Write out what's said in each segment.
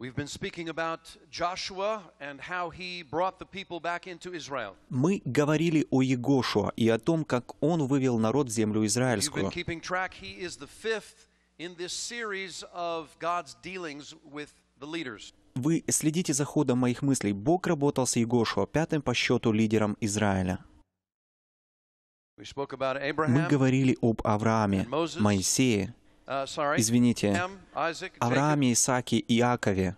Мы говорили о Егошуа и о том, как он вывел народ в землю израильскую. Вы следите за ходом моих мыслей. Бог работал с Егошуа, пятым по счету лидером Израиля. Мы говорили об Аврааме, Моисее, Uh, извините, Аврааме, Исааке и Иакове.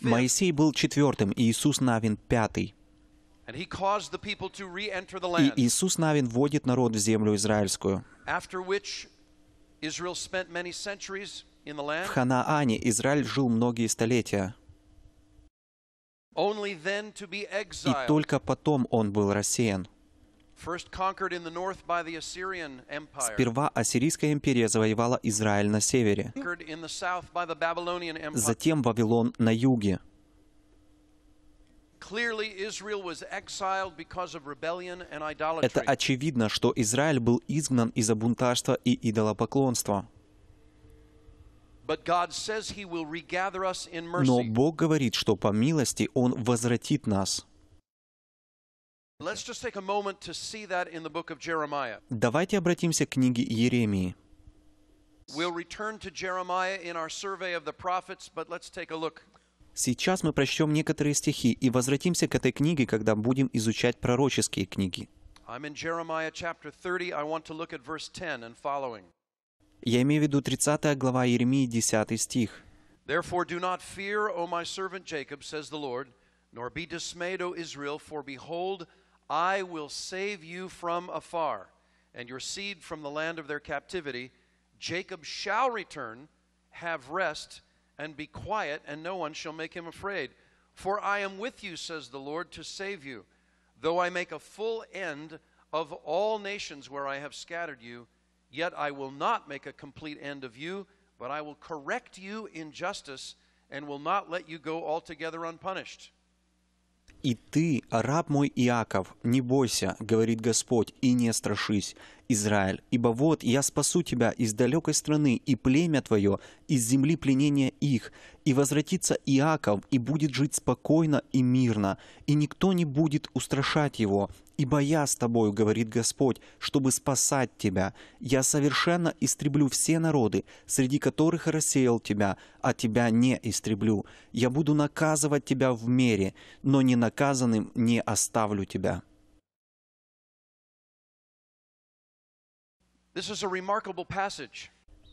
Моисей был четвертым, и Иисус Навин пятый. И Иисус Навин вводит народ в землю израильскую. В Ханаане Израиль жил многие столетия. И только потом он был рассеян. Сперва Ассирийская империя завоевала Израиль на севере, затем Вавилон на юге. Это очевидно, что Израиль был изгнан из-за бунтарства и идолопоклонства. Но Бог говорит, что по милости Он возвратит нас. Let's just take a moment to see that in the book of Jeremiah. Давайте обратимся к книге Иеремии. We'll return to Jeremiah in our survey of the prophets, but let's take a look. Сейчас мы прочтем некоторые стихи и возвратимся к этой книге, когда будем изучать пророческие книги. I'm in Jeremiah chapter 30. I want to look at verse 10 and following. Я имею в виду 30 глава Иеремии, 10 стих. Therefore do not fear, O my servant Jacob, says the Lord, nor be dismayed, O Israel, for behold, I will save you from afar, and your seed from the land of their captivity. Jacob shall return, have rest, and be quiet, and no one shall make him afraid. For I am with you, says the Lord, to save you, though I make a full end of all nations where I have scattered you. Yet I will not make a complete end of you, but I will correct you in justice and will not let you go altogether unpunished. и ты, раб мой Иаков, не бойся, говорит Господь, и не страшись, Израиль, ибо вот я спасу тебя из далекой страны и племя твое из земли пленения их, и возвратится Иаков, и будет жить спокойно и мирно, и никто не будет устрашать его, Ибо я с тобою, говорит Господь, чтобы спасать тебя. Я совершенно истреблю все народы, среди которых рассеял тебя, а тебя не истреблю. Я буду наказывать тебя в мере, но не наказанным не оставлю тебя».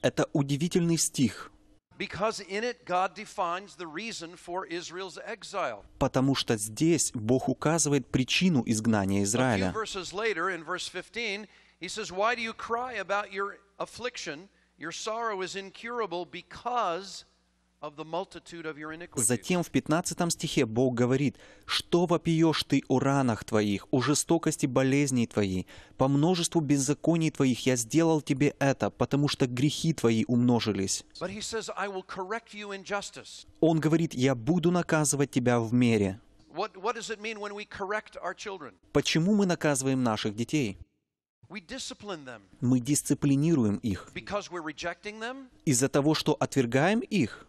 Это удивительный стих. Because in it God defines the reason for Israel's exile. Потому что здесь Бог указывает причину изгнания Израиля. verses later, in verse 15, he says, "Why do you cry about your affliction? Your sorrow is incurable because Затем в 15 стихе Бог говорит, «Что вопиешь ты о ранах твоих, о жестокости болезней твоей? По множеству беззаконий твоих я сделал тебе это, потому что грехи твои умножились». Он говорит, «Я буду наказывать тебя в мере». Почему мы наказываем наших детей? Мы дисциплинируем их из-за того, что отвергаем их,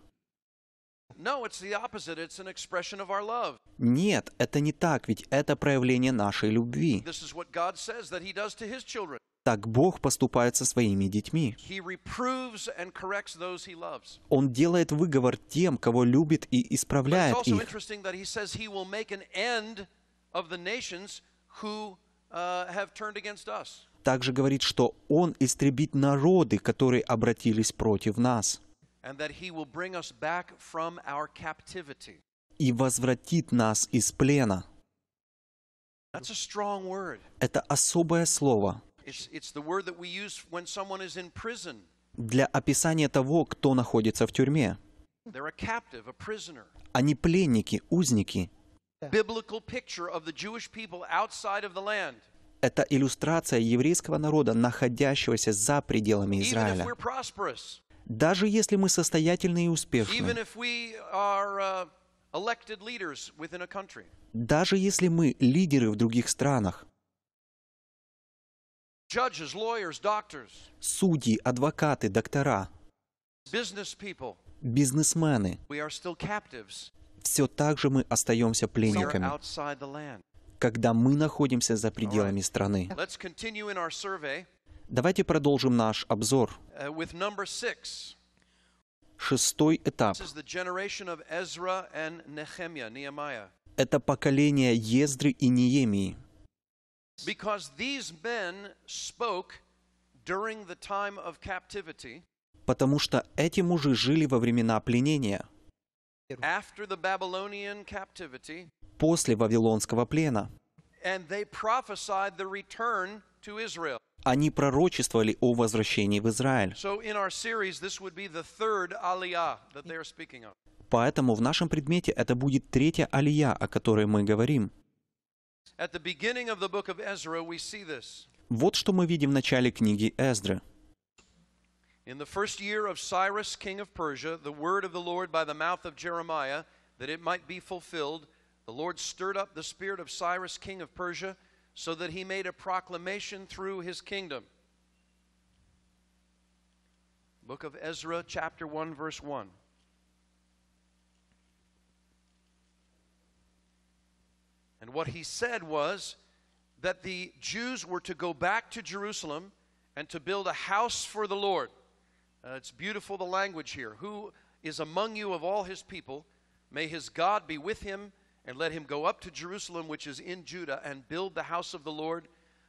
нет, это не так, ведь это проявление нашей любви. Так Бог поступает со своими детьми. Он делает выговор тем, кого любит и исправляет их. Uh, Также говорит, что Он истребит народы, которые обратились против нас и возвратит нас из плена. Это особое слово для описания того, кто находится в тюрьме. Они пленники, узники. Это иллюстрация еврейского народа, находящегося за пределами Израиля даже если мы состоятельны и успешны, uh, даже если мы лидеры в других странах, судьи, адвокаты, доктора, бизнесмены, все так же мы остаемся пленниками, когда мы находимся за пределами страны. Давайте продолжим наш обзор. Э, Шестой этап. Это поколение Ездры и Неемии. Потому что эти мужи жили во времена пленения. После Вавилонского плена. And they prophesied the return to Israel они пророчествовали о возвращении в Израиль. Поэтому в нашем предмете это будет третья алия, о которой мы говорим. Вот что мы видим в начале книги Эздры. In the first year of Cyrus, king of Persia, the word of the Lord by the mouth of Jeremiah, that it might be fulfilled, the Lord stirred up the spirit of Cyrus, king of Persia, so that he made a proclamation through his kingdom. Book of Ezra, chapter 1, verse 1. And what he said was that the Jews were to go back to Jerusalem and to build a house for the Lord. Uh, it's beautiful the language here. Who is among you of all his people? May his God be with him and let him go up to Jerusalem, which is in Judah, and build the house of the Lord,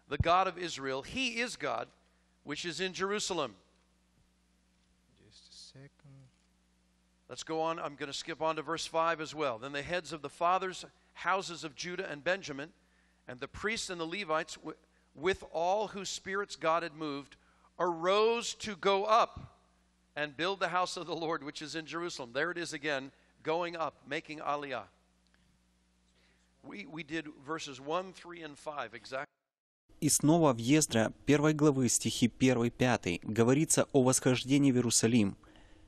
the God of Israel. He is God, which is in Jerusalem. Just a second. Let's go on. I'm going to skip on to verse 5 as well. Then the heads of the fathers' houses of Judah and Benjamin, and the priests and the Levites, with all whose spirits God had moved, arose to go up and build the house of the Lord, which is in Jerusalem. There it is again, going up, making aliyah. И снова в Ездра 1 главы стихи 1-5 говорится о восхождении в Иерусалим.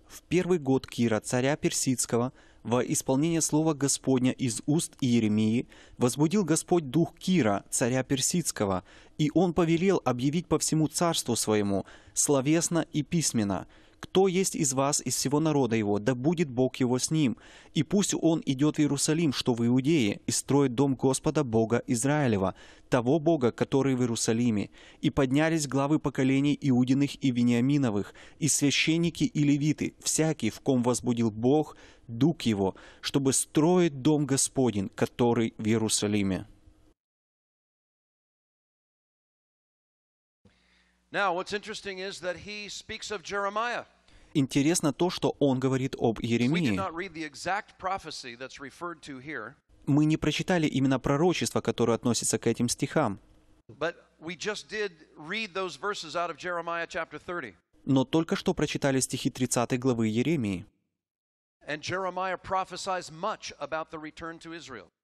В первый год Кира, царя Персидского, во исполнение слова Господня из уст Иеремии возбудил Господь дух Кира, царя Персидского, и он повелел объявить по всему царству своему, словесно и письменно, кто есть из вас, из всего народа его, да будет Бог его с ним. И пусть он идет в Иерусалим, что в Иудее, и строит дом Господа Бога Израилева, того Бога, который в Иерусалиме. И поднялись главы поколений Иудиных и Вениаминовых, и священники и левиты, всякий, в ком возбудил Бог, дух его, чтобы строить дом Господень, который в Иерусалиме. Интересно то, что он говорит об Иеремии. Мы не прочитали именно пророчество, которое относится к этим стихам. Но только что прочитали стихи 30 главы Иеремии.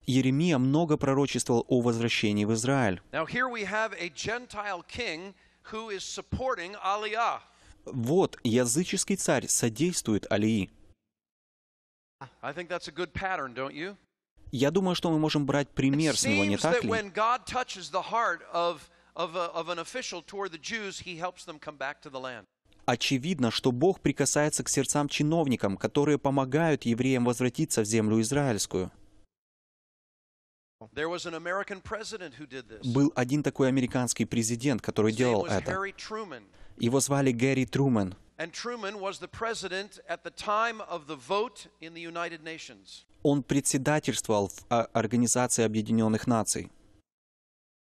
Иеремия много пророчествовал о возвращении в Израиль who is supporting Aliyah. Вот, языческий царь содействует Алии. I think that's a good pattern, don't you? Я думаю, что мы можем брать пример с него, не так ли? Очевидно, что Бог прикасается к сердцам чиновникам, которые помогают евреям возвратиться в землю израильскую. Был один такой американский президент, который делал это. Его звали Гэри Трумен. Он председательствовал в а, Организации Объединенных Наций.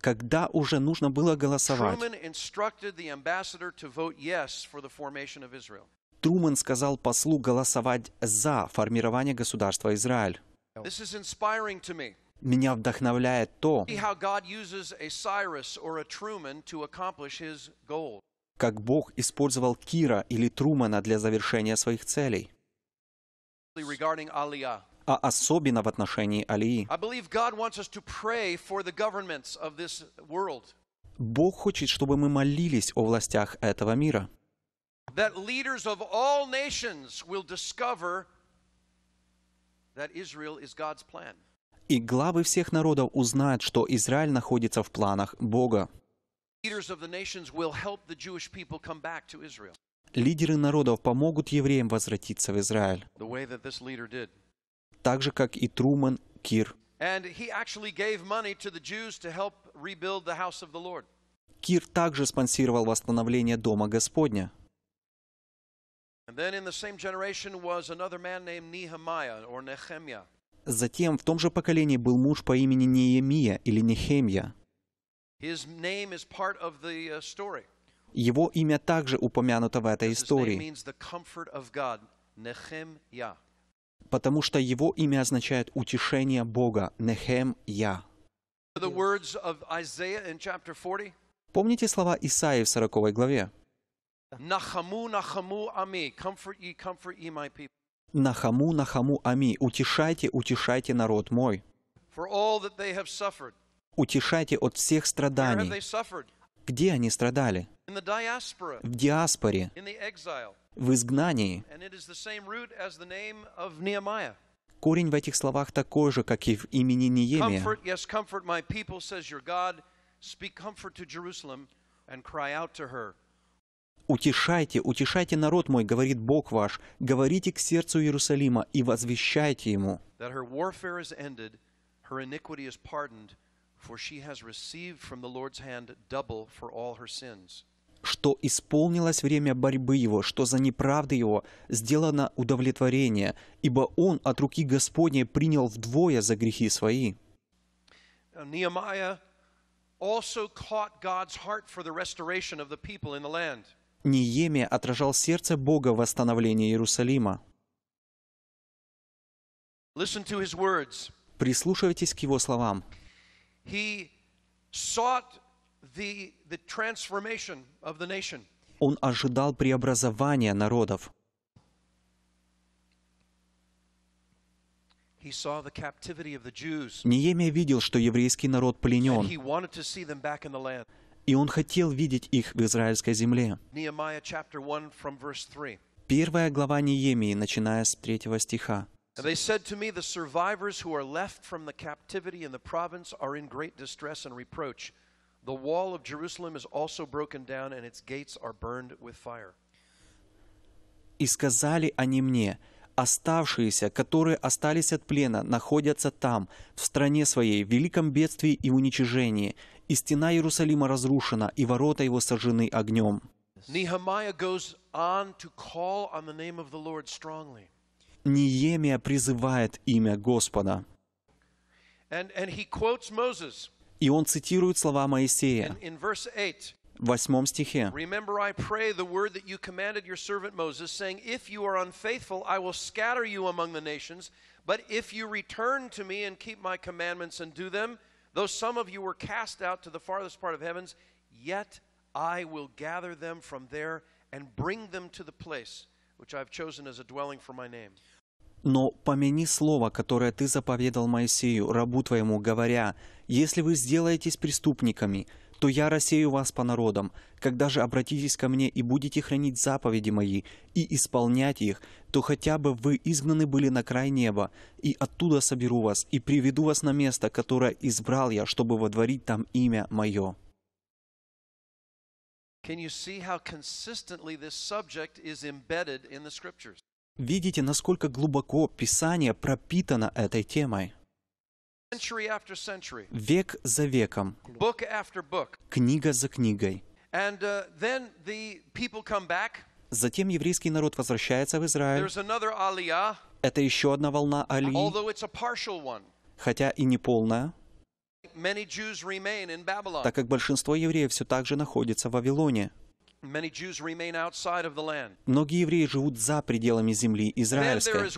когда уже нужно было голосовать. Трумэн сказал послу голосовать за формирование государства Израиль. Меня вдохновляет то, как Бог использовал Кира или Трумана для завершения своих целей а особенно в отношении Алии. Бог хочет, чтобы мы молились о властях этого мира. That leaders of all nations will discover that Israel is God's plan. И главы всех народов узнают, что Израиль находится в планах Бога. Лидеры народов помогут евреям возвратиться в Израиль так же, как и Труман, Кир. Кир также спонсировал восстановление Дома Господня. Затем в том же поколении был муж по имени Неемия или Нехемия. Uh, Его имя также упомянуто в этой истории потому что его имя означает «утешение Бога» — «Нехем Я». Помните слова Исаии в 40 главе? «Нахаму, нахаму, ами, comfort ye, comfort ye my people». «Нахаму, нахаму, ами, утешайте, утешайте народ мой». Утешайте от всех страданий. Где они страдали? В диаспоре, в изгнании. Корень в этих словах такой же, как и в имени Неемия. «Утешайте, утешайте народ мой, говорит Бог ваш, говорите к сердцу Иерусалима и возвещайте ему, for she has received from the Lord's hand double for all her sins что исполнилось время борьбы его, что за неправды его сделано удовлетворение, ибо он от руки Господней принял вдвое за грехи свои». Неемия отражал сердце Бога в восстановлении Иерусалима. Прислушивайтесь к его словам. He sought он ожидал преобразования народов. Неемия видел, что еврейский народ пленен, и он хотел видеть их в израильской земле. Первая глава Неемии, начиная с третьего стиха. And they said to me, The survivors who are left from the captivity in the province are in great distress and reproach. The wall of Jerusalem is also broken down, and its gates are burned with fire. И сказали они мне, оставшиеся, которые остались от плена, находятся там, в стране своей, в великом бедствии и уничижении, и стена Иерусалима разрушена, и ворота его сожжены огнем. Неемия призывает имя Господа. And, and he quotes Moses. И он цитирует слова Моисея в восьмом стихе. But if you return to me and keep my commandments and do them, though some of you were cast out to the farthest part of heavens, yet I will gather them from there and bring them to the place which I've chosen as a dwelling for my name. Но помяни слово, которое ты заповедал Моисею, рабу твоему, говоря, «Если вы сделаетесь преступниками, то я рассею вас по народам. Когда же обратитесь ко мне и будете хранить заповеди мои и исполнять их, то хотя бы вы изгнаны были на край неба, и оттуда соберу вас и приведу вас на место, которое избрал я, чтобы водворить там имя мое». Can you see how consistently this subject is embedded in the scriptures? Видите, насколько глубоко Писание пропитано этой темой. Век за веком. Книга за книгой. Uh, Затем еврейский народ возвращается в Израиль. Это еще одна волна Алии, хотя и не полная, так как большинство евреев все так же находится в Вавилоне. Многие евреи живут за пределами земли израильской.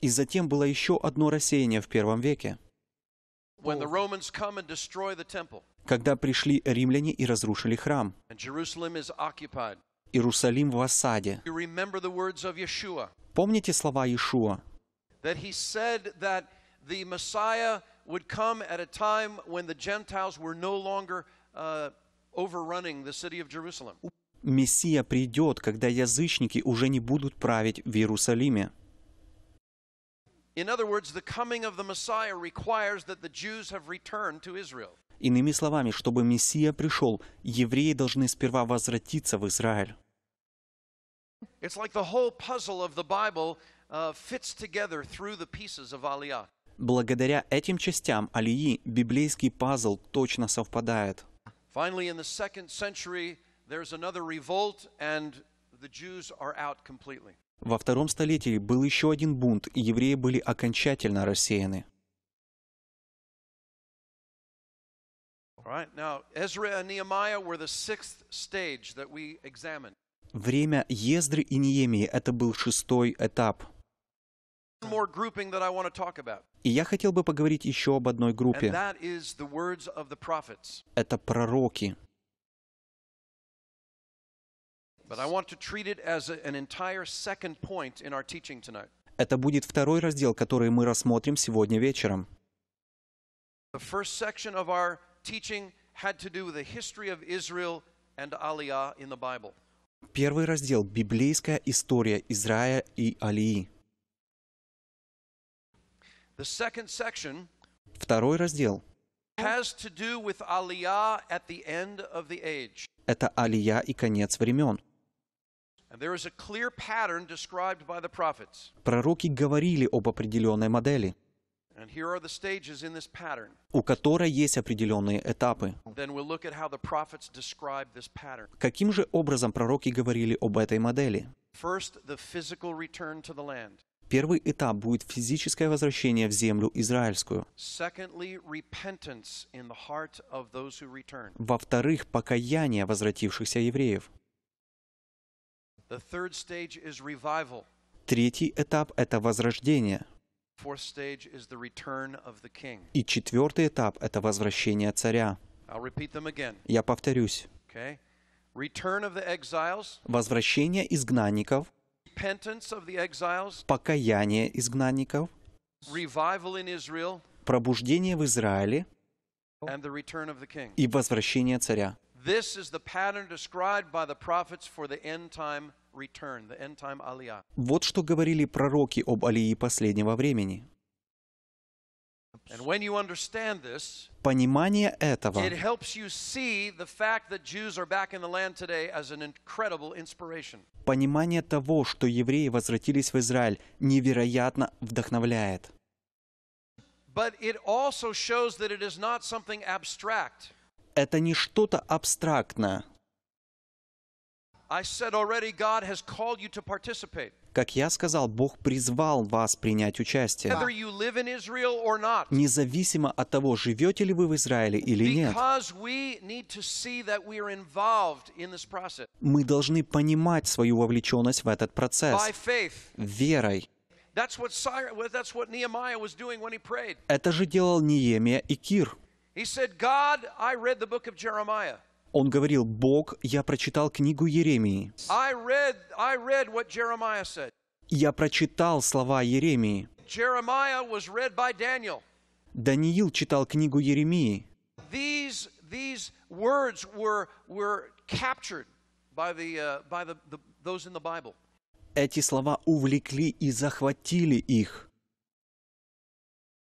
И затем было еще одно рассеяние в первом веке, когда пришли римляне и разрушили храм. Иерусалим в осаде. Помните слова Иешуа? That Мессия придет, когда язычники уже не будут править в Иерусалиме. Иными словами, чтобы Мессия пришел, евреи должны сперва возвратиться в Израиль. Благодаря этим частям Алии библейский пазл точно совпадает. Finally, in the second century, there's another revolt, and the Jews are out completely. Во втором столетии был еще один бунт, и евреи были окончательно рассеяны. Время Ездры и Неемии – это был шестой этап – и я хотел бы поговорить еще об одной группе. Это пророки. Это будет второй раздел, который мы рассмотрим сегодня вечером. Первый раздел — библейская история Израиля и Алии. Второй раздел это алия и конец времен. Пророки говорили об определенной модели, у которой есть определенные этапы. Каким же образом пророки говорили об этой модели? Первый этап будет физическое возвращение в землю израильскую. Во-вторых, покаяние возвратившихся евреев. Третий этап — это возрождение. И четвертый этап — это возвращение царя. Я повторюсь. Возвращение изгнанников — покаяние изгнанников, пробуждение в Израиле и возвращение царя. Вот что говорили пророки об Алии последнего времени. Понимание этого Понимание того, что евреи возвратились в Израиль, невероятно вдохновляет. Это не что-то абстрактное. Как я сказал, Бог призвал вас принять участие, независимо от того, живете ли вы в Израиле или нет. Мы должны понимать свою вовлеченность в этот процесс верой. Это же делал Неемия и Кир. He said, God, I read the book он говорил, «Бог, я прочитал книгу Еремии. I read, I read я прочитал слова Еремии. Даниил читал книгу Еремии. These, these words were, were captured by the, uh, by the, the, those in the Bible. Эти слова увлекли и захватили их.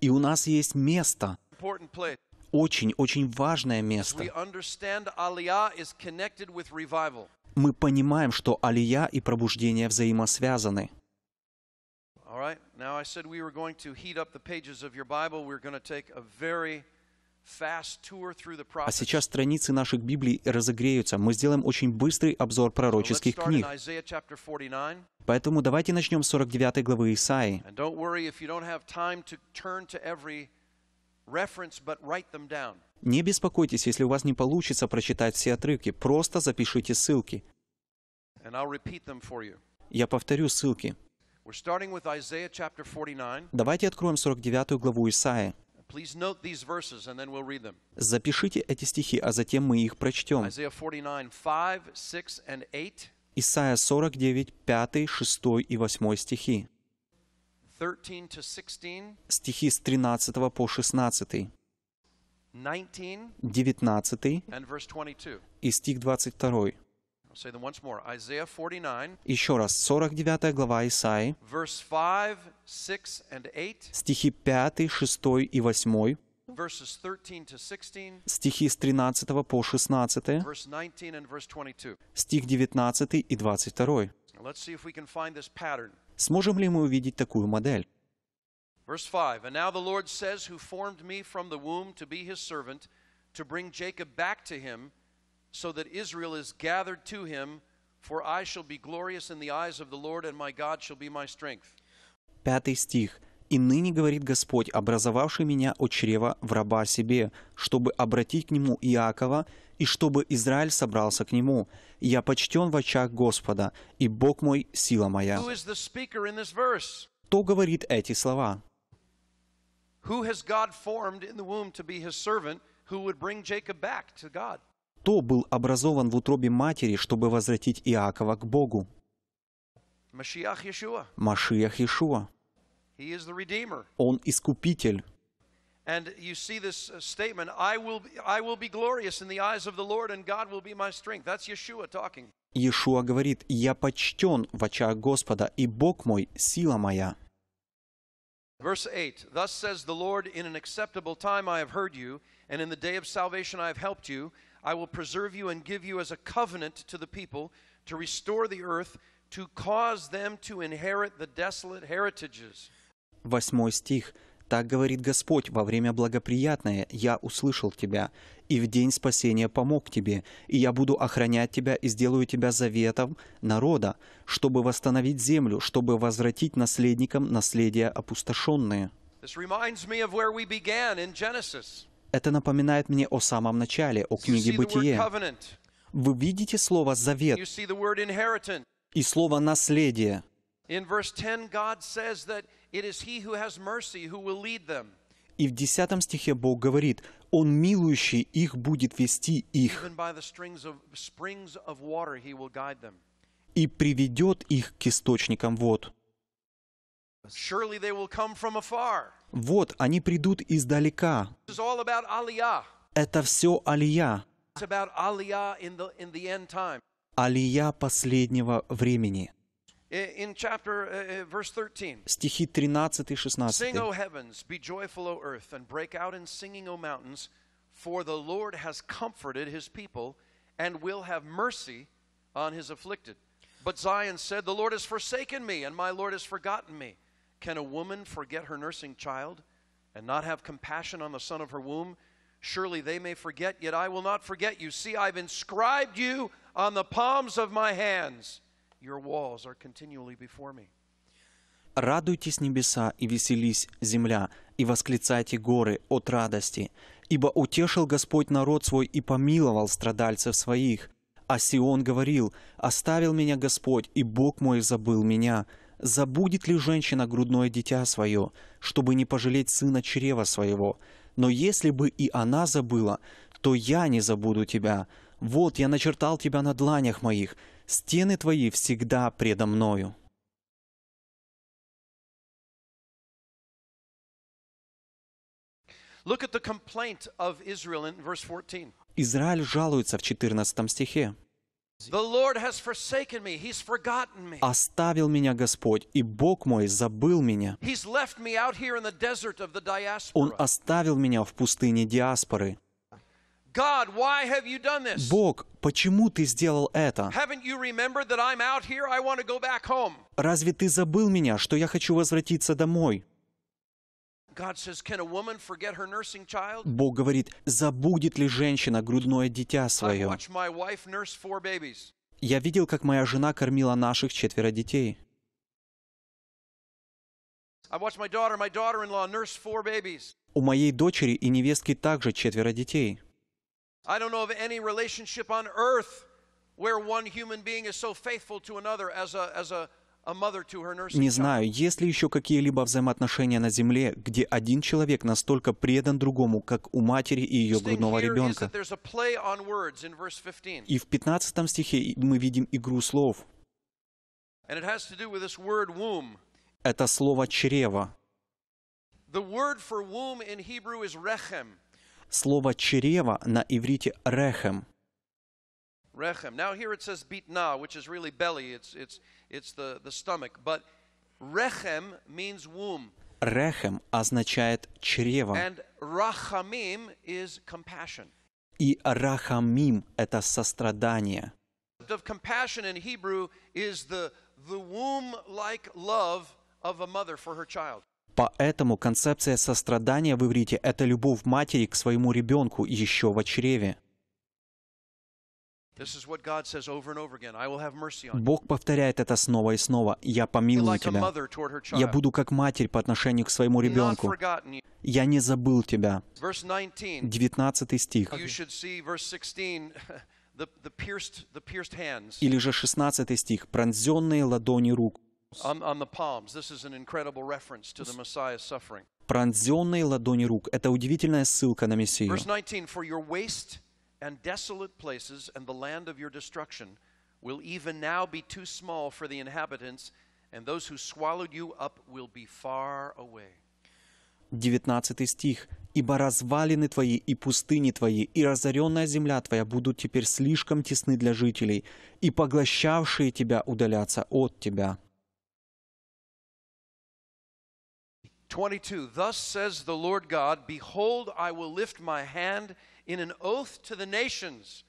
И у нас есть место, очень-очень важное место. Мы понимаем, что алия и пробуждение взаимосвязаны. Now I said we were going to heat up the pages of your Bible. We're going to take a very а сейчас страницы наших Библий разогреются. Мы сделаем очень быстрый обзор пророческих книг. Поэтому давайте начнем с 49 главы Исаии. Не беспокойтесь, если у вас не получится прочитать все отрывки, просто запишите ссылки. Я повторю ссылки. Давайте откроем 49 главу Исаии. Запишите эти стихи, а затем мы их прочтем. Исайя 49, 5, 6 и 8 стихи. Стихи с 13 по 16. 19 и стих 22. Еще раз, 49 глава Исаи, стихи 5, 6 и 8, стихи с 13 по 16, стих 19 и 22. Сможем ли мы увидеть такую модель? Verse 5 And now the Lord says, Who formed me from the womb to be his servant, to bring Jacob back to him, so that Israel is gathered to him, for I shall be glorious in the eyes of the Lord, and my God shall be my strength. Пятый стих. «И ныне говорит Господь, образовавший меня от чрева в раба себе, чтобы обратить к нему Иакова, и чтобы Израиль собрался к нему. Я почтен в очах Господа, и Бог мой — сила моя». Кто говорит эти слова? Who has God formed in the womb to be his servant who would bring Jacob back to God? кто был образован в утробе матери, чтобы возвратить Иакова к Богу? Машиах Иешуа. Машиах Иешуа. Он искупитель. And you see this statement, I will, I will be glorious in the eyes of the Lord, and God will be my strength. That's Yeshua talking. Иешуа говорит, «Я почтен в очах Господа, и Бог мой — сила моя». Verse 8, «Thus says the Lord, in an acceptable time I have heard you, and in the day of salvation I have helped you, I will preserve you and give you as a covenant to the people to restore the earth, to cause them to inherit the desolate heritages. Восьмой стих. Так говорит Господь, во время благоприятное я услышал тебя, и в день спасения помог тебе, и я буду охранять тебя и сделаю тебя заветом народа, чтобы восстановить землю, чтобы возвратить наследникам наследия опустошенные. Это напоминает мне о самом начале, о книге «Бытие». Вы видите слово «завет» и слово «наследие». И в 10 стихе Бог говорит, «Он милующий их будет вести их, и приведет их к источникам вод». Вот, они придут издалека. Это все алия. Алия последнего времени. In chapter, uh, verse 13. Стихи 13 и 16. Sing, O heavens, be joyful, O earth, and break out in singing, O mountains, for the Lord has comforted his people and will have mercy on his afflicted. But Zion said, The Lord has forsaken me, and my Lord has forgotten me. Can a woman forget her nursing child and not have compassion on the son of her womb? Surely they may forget, yet I will not forget you. See, I've inscribed you on the palms of my hands. Your walls are continually before me. «Радуйтесь, небеса, и веселись, земля, и восклицайте горы от радости, ибо утешил Господь народ свой и помиловал страдальцев своих. А Сион говорил, «Оставил меня Господь, и Бог мой забыл меня» забудет ли женщина грудное дитя свое, чтобы не пожалеть сына чрева своего? Но если бы и она забыла, то я не забуду тебя. Вот я начертал тебя на дланях моих, стены твои всегда предо мною». Израиль жалуется в 14 стихе. Оставил меня Господь, и Бог мой забыл меня. Он оставил меня в пустыне диаспоры. Бог, почему ты сделал это? Разве ты забыл меня, что я хочу возвратиться домой? Бог говорит, забудет ли женщина грудное дитя свое? Я видел, как моя жена кормила наших четверо детей. У моей дочери и невестки также четверо детей. Я не не знаю, есть ли еще какие-либо взаимоотношения на Земле, где один человек настолько предан другому, как у матери и ее грудного ребенка. И в 15 стихе мы видим игру слов. Это слово «чрево». Слово «чрево» на иврите «рехем». Rechem. Now here it says bitna, which is really belly. It's, it's, it's the, the stomach. But rechem means womb. Рехем означает чрево. And рахамим is compassion. И рахамим – это сострадание. Of compassion in Hebrew is the, the womb-like love of a mother for her child. Поэтому концепция сострадания в иврите – это любовь матери к своему ребенку еще в чреве. Бог повторяет это снова и снова. «Я помилую тебя. Я буду как матерь по отношению к своему ребенку. Я не забыл тебя». 19 стих. Или же 16 стих. «Пронзенные ладони рук». Пронзенные ладони рук. Это удивительная ссылка на Мессию. and desolate places and the land of your destruction will even now be too small for the inhabitants, and those who swallowed you up will be far away. 19 стих. «Ибо развалины твои и пустыни твои, и разоренная земля твоя будут теперь слишком тесны для жителей, и поглощавшие тебя удалятся от тебя». 22. «Thus says the Lord God, Behold, I will lift my hand, and in an oath to the nations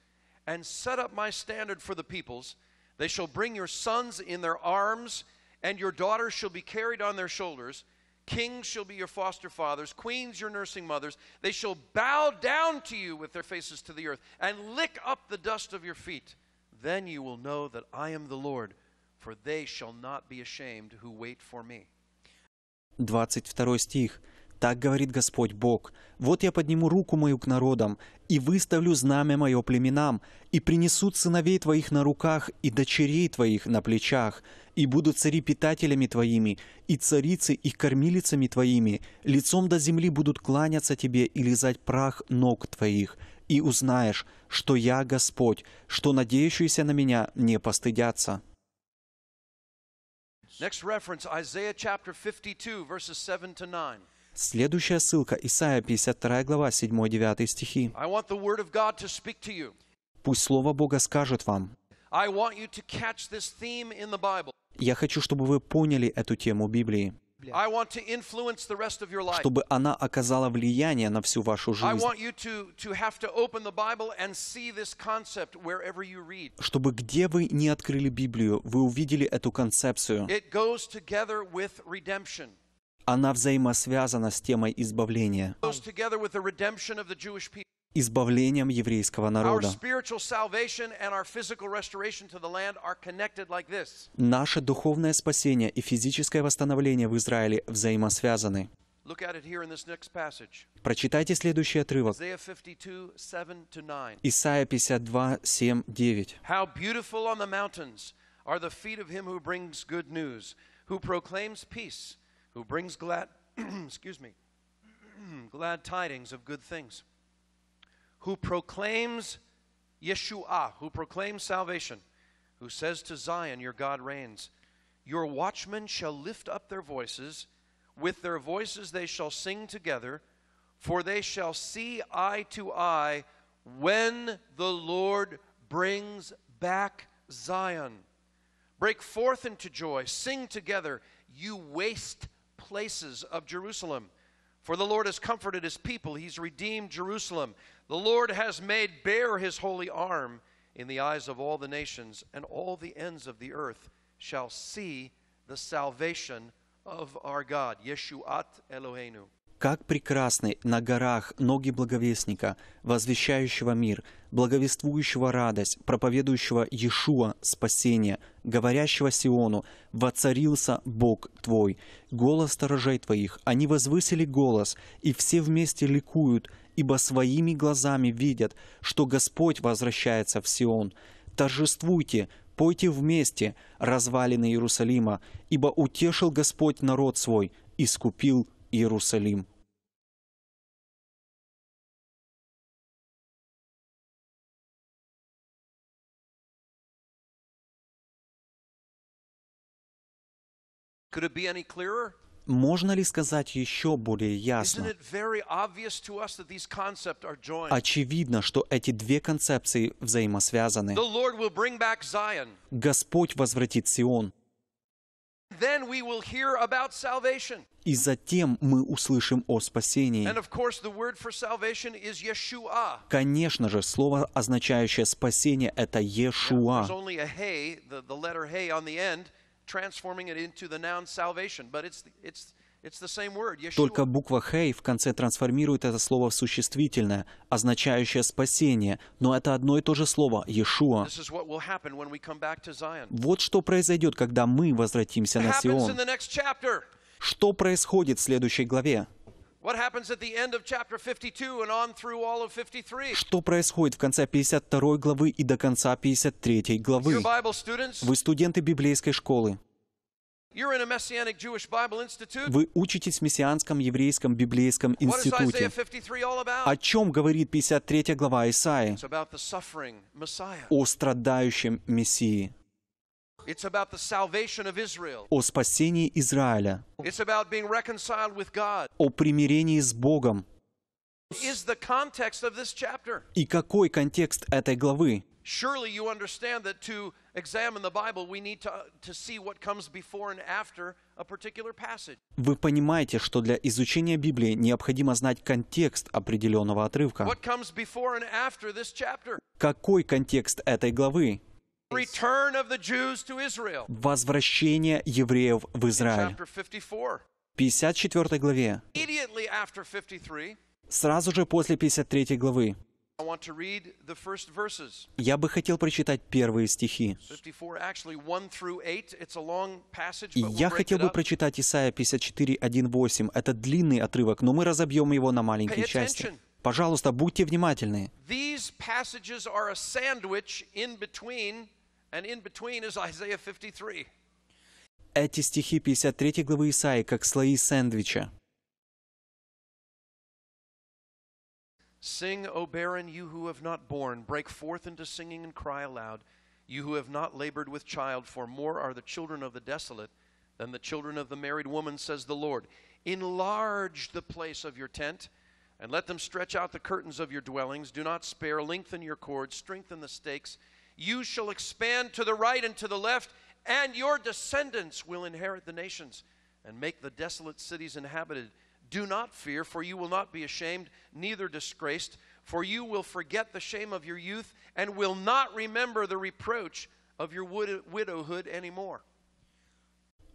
and set up my standard for the peoples. They shall bring your sons in their arms, and your daughters shall be carried on their shoulders. Kings shall be your foster fathers, queens your nursing mothers. They shall bow down to you with their faces to the earth and lick up the dust of your feet. Then you will know that I am the Lord, for they shall not be ashamed who wait for me. 22 стих. Так говорит Господь Бог. Вот я подниму руку мою к народам, и выставлю знамя мое племенам, и принесут сыновей твоих на руках, и дочерей твоих на плечах, и будут цари питателями твоими, и царицы их кормилицами твоими, лицом до земли будут кланяться тебе и лизать прах ног твоих, и узнаешь, что я Господь, что надеющиеся на меня не постыдятся». Next reference, Isaiah chapter 52, verses 7 to 9. Следующая ссылка, Исайя 52 глава, 7-9 стихи. Пусть Слово Бога скажет вам. Я хочу, чтобы вы поняли эту тему Библии чтобы она оказала влияние на всю вашу жизнь. Чтобы где вы не открыли Библию, вы увидели эту концепцию она взаимосвязана с темой избавления, избавлением еврейского народа. Наше духовное спасение и физическое восстановление в Израиле взаимосвязаны. Прочитайте следующий отрывок. Исайя 52, 7, 9. «How who brings glad, excuse me, glad tidings of good things, who proclaims Yeshua, who proclaims salvation, who says to Zion, Your God reigns. Your watchmen shall lift up their voices, with their voices they shall sing together, for they shall see eye to eye when the Lord brings back Zion. Break forth into joy, sing together, you waste places of Jerusalem. For the Lord has comforted his people, he's redeemed Jerusalem. The Lord has made bare his holy arm in the eyes of all the nations, and all the ends of the earth shall see the salvation of our God, Yeshuat Eloheinu. Как прекрасны на горах ноги благовестника, возвещающего мир, благовествующего радость, проповедующего Иешуа спасение, говорящего Сиону, «Воцарился Бог твой, голос сторожей твоих, они возвысили голос, и все вместе ликуют, ибо своими глазами видят, что Господь возвращается в Сион. Торжествуйте, пойте вместе, развалины Иерусалима, ибо утешил Господь народ свой, искупил Иерусалим. Можно ли сказать еще более ясно? Очевидно, что эти две концепции взаимосвязаны. Господь возвратит Сион. И затем мы услышим о спасении. Конечно же, слово, означающее спасение, это Иешуа transforming it into the noun salvation, but it's, it's, только буква «хей» в конце трансформирует это слово в существительное, означающее «спасение», но это одно и то же слово «Иешуа». Вот что произойдет, когда мы возвратимся на Сион. Что происходит в следующей главе? Что происходит в конце 52 главы и до конца 53 главы? Вы студенты библейской школы. Вы учитесь в Мессианском еврейском библейском институте. О чем говорит 53 глава Исаии? О страдающем Мессии о спасении Израиля, о примирении с Богом. И какой контекст этой главы? Surely you understand that to examine the Bible, we need to, to see what comes before and after a particular passage. Вы понимаете, что для изучения Библии необходимо знать контекст определенного отрывка. What comes before and after this chapter? Какой контекст этой главы? Возвращение евреев в Израиль. 54 главе. Сразу же после 53 главы. Я бы хотел прочитать первые стихи. Я хотел бы прочитать Исаия 54, 1, 8. Это длинный отрывок, но мы разобьем его на маленькие части. Пожалуйста, будьте внимательны. And in between is Isaiah 53. Эти стихи 53 главы Исаии как слои сэндвича. Sing, O barren, you who have not borne, break forth into singing and cry aloud, you who have not labored with child, for more are the children of the desolate than the children of the married woman, says the Lord. Enlarge the place of your tent, and let them stretch out the curtains of your dwellings. Do not spare, lengthen your cords, strengthen the stakes, you shall expand to the right and to the left, and your descendants will inherit the nations and make the desolate cities inhabited. Do not fear, for you will not be ashamed, neither disgraced, for you will forget the shame of your youth and will not remember the reproach of your widowhood anymore.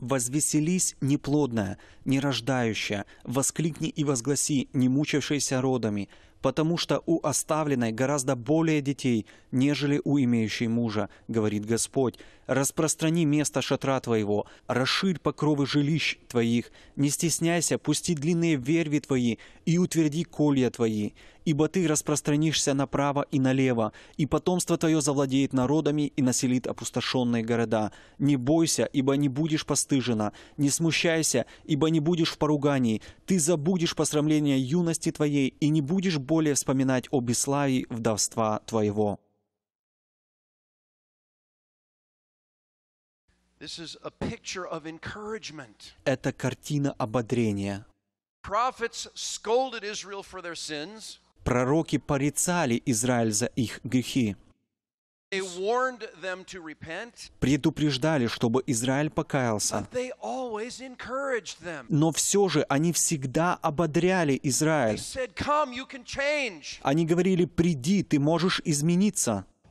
«Возвеселись, неплодная, нерождающая, воскликни и возгласи, не мучившаяся родами, потому что у оставленной гораздо более детей, нежели у имеющей мужа, говорит Господь. Распространи место шатра твоего, расширь покровы жилищ твоих, не стесняйся, пусти длинные верви твои и утверди колья твои ибо ты распространишься направо и налево, и потомство твое завладеет народами и населит опустошенные города. Не бойся, ибо не будешь постыжена, не смущайся, ибо не будешь в поругании, ты забудешь посрамление юности твоей и не будешь более вспоминать о бесславии вдовства твоего». Это картина ободрения пророки порицали Израиль за их грехи. Предупреждали, чтобы Израиль покаялся. Но все же они всегда ободряли Израиль. Они говорили, приди, ты можешь измениться.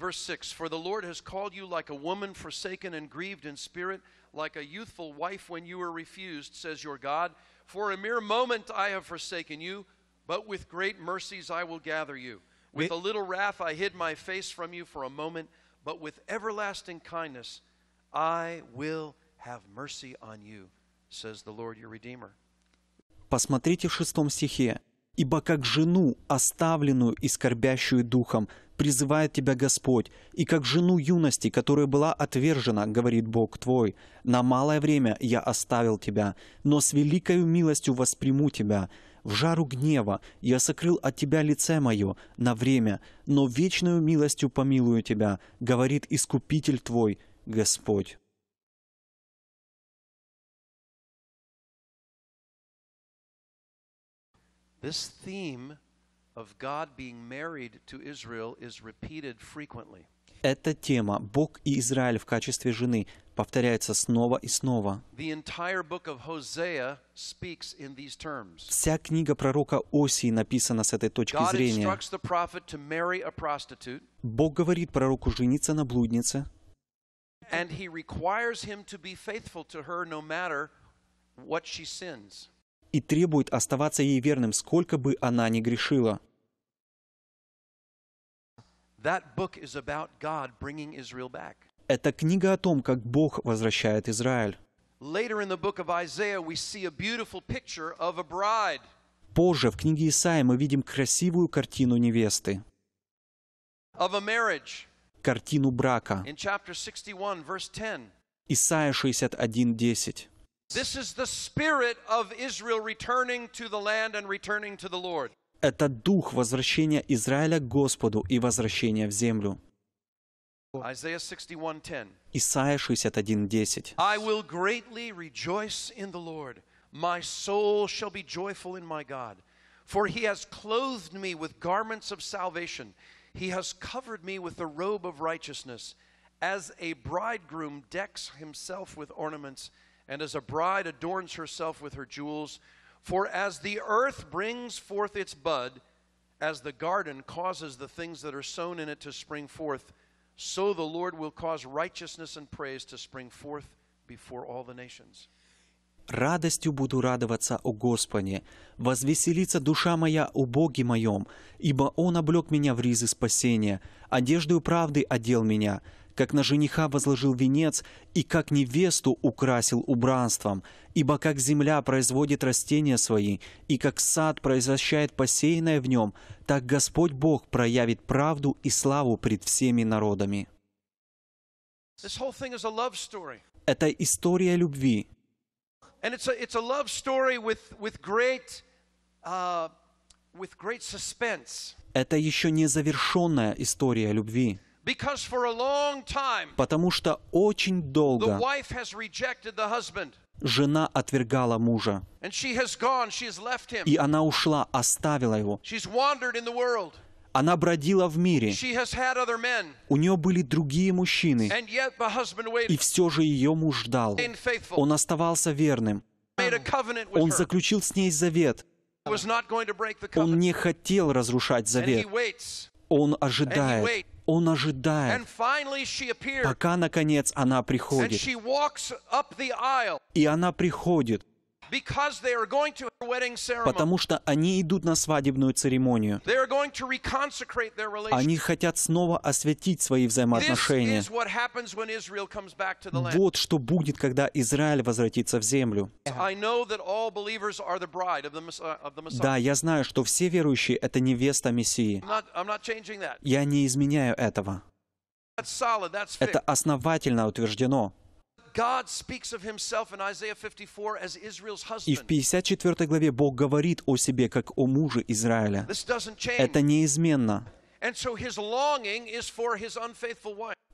verse 6 For the Lord has called you like a woman forsaken and grieved in spirit, like a youthful wife when you were refused, says your God. For a mere moment I have forsaken you, but with great mercies I will gather you. With a little wrath I hid my face from you for a moment, but with everlasting kindness I will have mercy on you, says the Lord your Redeemer. Посмотрите в шестом стихе. «Ибо как жену, оставленную и скорбящую духом, призывает тебя Господь, и как жену юности, которая была отвержена, говорит Бог твой, на малое время я оставил тебя, но с великою милостью восприму тебя. В жару гнева я сокрыл от тебя лице мое на время, но вечную милостью помилую тебя, говорит Искупитель твой, Господь. This theme of God being married to Israel is repeated frequently. Эта тема «Бог и Израиль в качестве жены» повторяется снова и снова. Вся книга пророка Осии написана с этой точки зрения. Бог говорит пророку жениться на блуднице, и требует оставаться ей верным, сколько бы она ни грешила. Это книга о том, как Бог возвращает Израиль. Позже в книге Исаия мы видим красивую картину невесты. Картину брака. Исайя 61, 10. This is the spirit of Israel returning to the land это дух возвращения Израиля к Господу и возвращения в землю. Исайя 61.10 «I will greatly rejoice in the Lord. My soul shall be joyful in my God. For he has clothed me with garments of salvation. He has covered me with the robe of righteousness. As a bridegroom decks himself with ornaments, and as a bride adorns herself with her jewels, For as the earth brings forth its bud, as the garden causes the things that are sown in it to spring forth, so the Lord will cause righteousness and praise to spring forth before all the nations. Радостью буду радоваться о Господе, возвеселится душа моя о Боге моем, ибо Он облек меня в ризы спасения, одеждою правды одел меня, как на жениха возложил венец и как невесту украсил убранством. Ибо как земля производит растения свои, и как сад произвращает посеянное в нем, так Господь Бог проявит правду и славу пред всеми народами. Это история любви. Uh, Это еще не завершенная история любви. Потому что очень долго жена отвергала мужа. И она ушла, оставила его. Она бродила в мире. У нее были другие мужчины. И все же ее муж ждал. Он оставался верным. Он заключил с ней завет. Он не хотел разрушать завет. Он ожидает он ожидает, пока, наконец, она приходит. И она приходит, потому что они идут на свадебную церемонию. Они хотят снова осветить свои взаимоотношения. Вот что будет, когда Израиль возвратится в землю. Uh, да, я знаю, что все верующие — это невеста Мессии. Я не изменяю этого. Это основательно утверждено. И в 54 главе Бог говорит о себе как о муже Израиля. Это неизменно.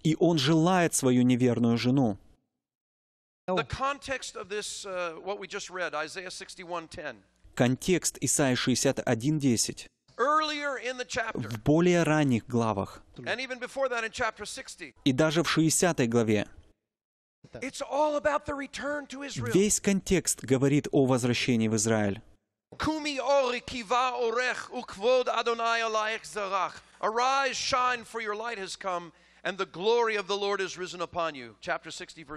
И он желает свою неверную жену. Контекст Исаии 61.10 в более ранних главах, и даже в 60 главе, Весь контекст говорит о возвращении в Израиль. Куми ори кива орех уквод Адонай алаех зарах. Arise, shine, for your light has come,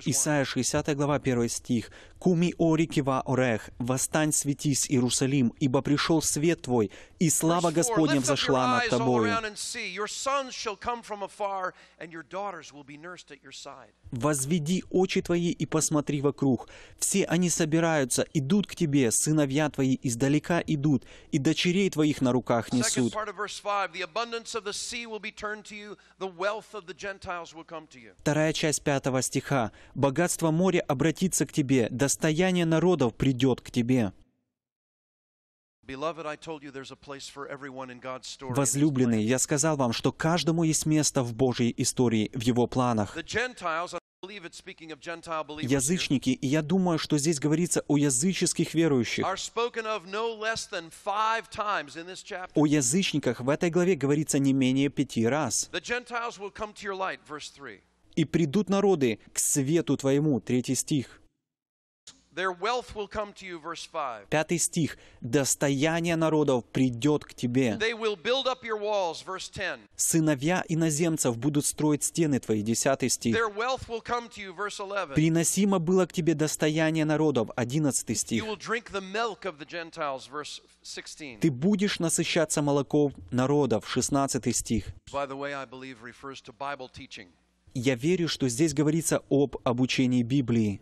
Исайя 60 глава 1 стих. «Куми о рекива орех, восстань, светись, Иерусалим, ибо пришел свет твой, и слава Господня взошла над тобою». «Возведи очи твои и посмотри вокруг. Все они собираются, идут к тебе, сыновья твои издалека идут, и дочерей твоих на руках несут». Вторая часть пятого стиха. «Богатство моря обратится к тебе, достояние народов придет к тебе». Возлюбленный, я сказал вам, что каждому есть место в Божьей истории, в Его планах. Язычники, и я думаю, что здесь говорится о языческих верующих. О язычниках в этой главе говорится не менее пяти раз. «И придут народы к свету Твоему», третий стих. Пятый стих. «Достояние народов придет к тебе». «Сыновья иноземцев будут строить стены твои». Десятый стих. «Приносимо было к тебе достояние народов». Одиннадцатый стих. «Ты будешь насыщаться молоком народов». Шестнадцатый стих. Я верю, что здесь говорится об обучении Библии.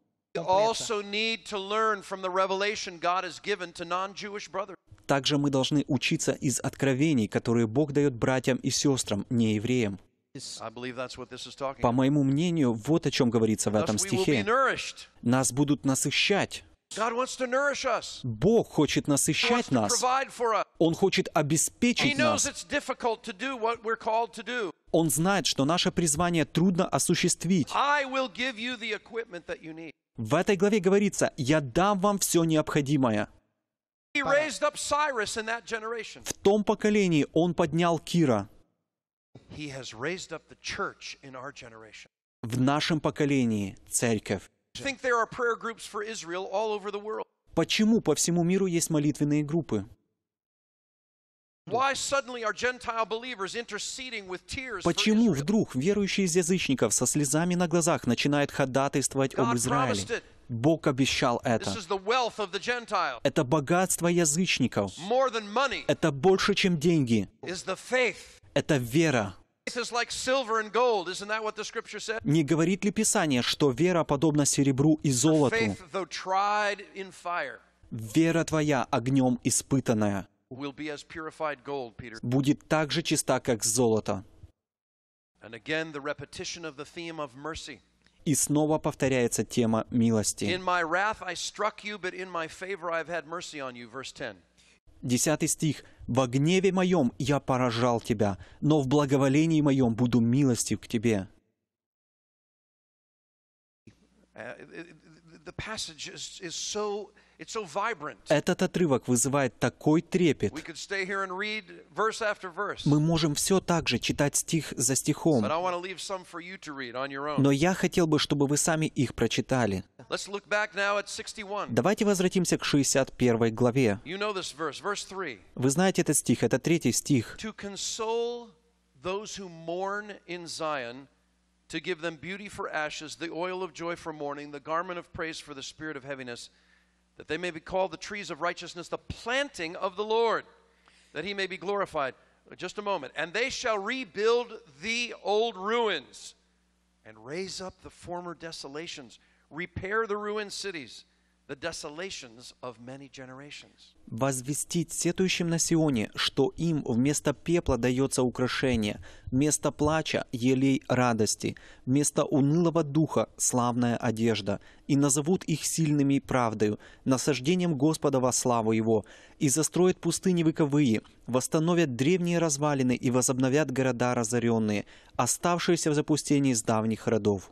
Также мы должны учиться из откровений, которые Бог дает братьям и сестрам, не евреям. По моему мнению, вот о чем говорится в этом стихе. Нас будут насыщать. Бог хочет насыщать нас. Он хочет обеспечить нас. Он знает, что наше призвание трудно осуществить. В этой главе говорится, «Я дам вам все необходимое». В том поколении он поднял Кира. В нашем поколении церковь. Почему по всему миру есть молитвенные группы? Почему вдруг верующие из язычников со слезами на глазах начинают ходатайствовать об Израиле? Бог обещал это. Это богатство язычников. Это больше, чем деньги. Это вера. Не говорит ли Писание, что вера подобна серебру и золоту? Вера твоя огнем испытанная будет так же чиста, как золото. И снова повторяется тема милости. 10 стих. «Во гневе моем я поражал тебя, но в благоволении моем буду милостив к тебе». Uh, этот отрывок вызывает такой трепет. Мы можем все так же читать стих за стихом. Но я хотел бы, чтобы вы сами их прочитали. Давайте возвратимся к 61 главе. Вы знаете этот стих, это третий стих. to give them beauty for ashes, the oil of joy for mourning, the garment of praise for the spirit of heaviness, that they may be called the trees of righteousness, the planting of the Lord, that he may be glorified. Just a moment. And they shall rebuild the old ruins and raise up the former desolations, repair the ruined cities Возвестить сетующим на Сионе, что им вместо пепла дается украшение, вместо плача – елей радости, вместо унылого духа – славная одежда, и назовут их сильными и правдою, насаждением Господа во славу Его, и застроят пустыни вековые, восстановят древние развалины и возобновят города разоренные, оставшиеся в запустении с давних родов.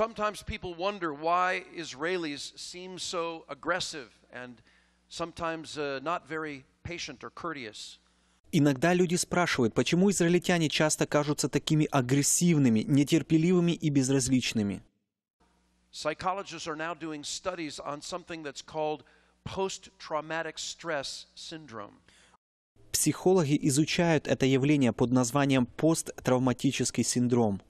Sometimes people wonder why Israelis seem so aggressive and sometimes uh, not very patient or courteous. Иногда люди спрашивают, почему израильтяне часто кажутся такими агрессивными, нетерпеливыми и безразличными. Psychologists are now doing studies on something that's called post-traumatic stress syndrome. Психологи изучают это явление под названием посттравматический синдром.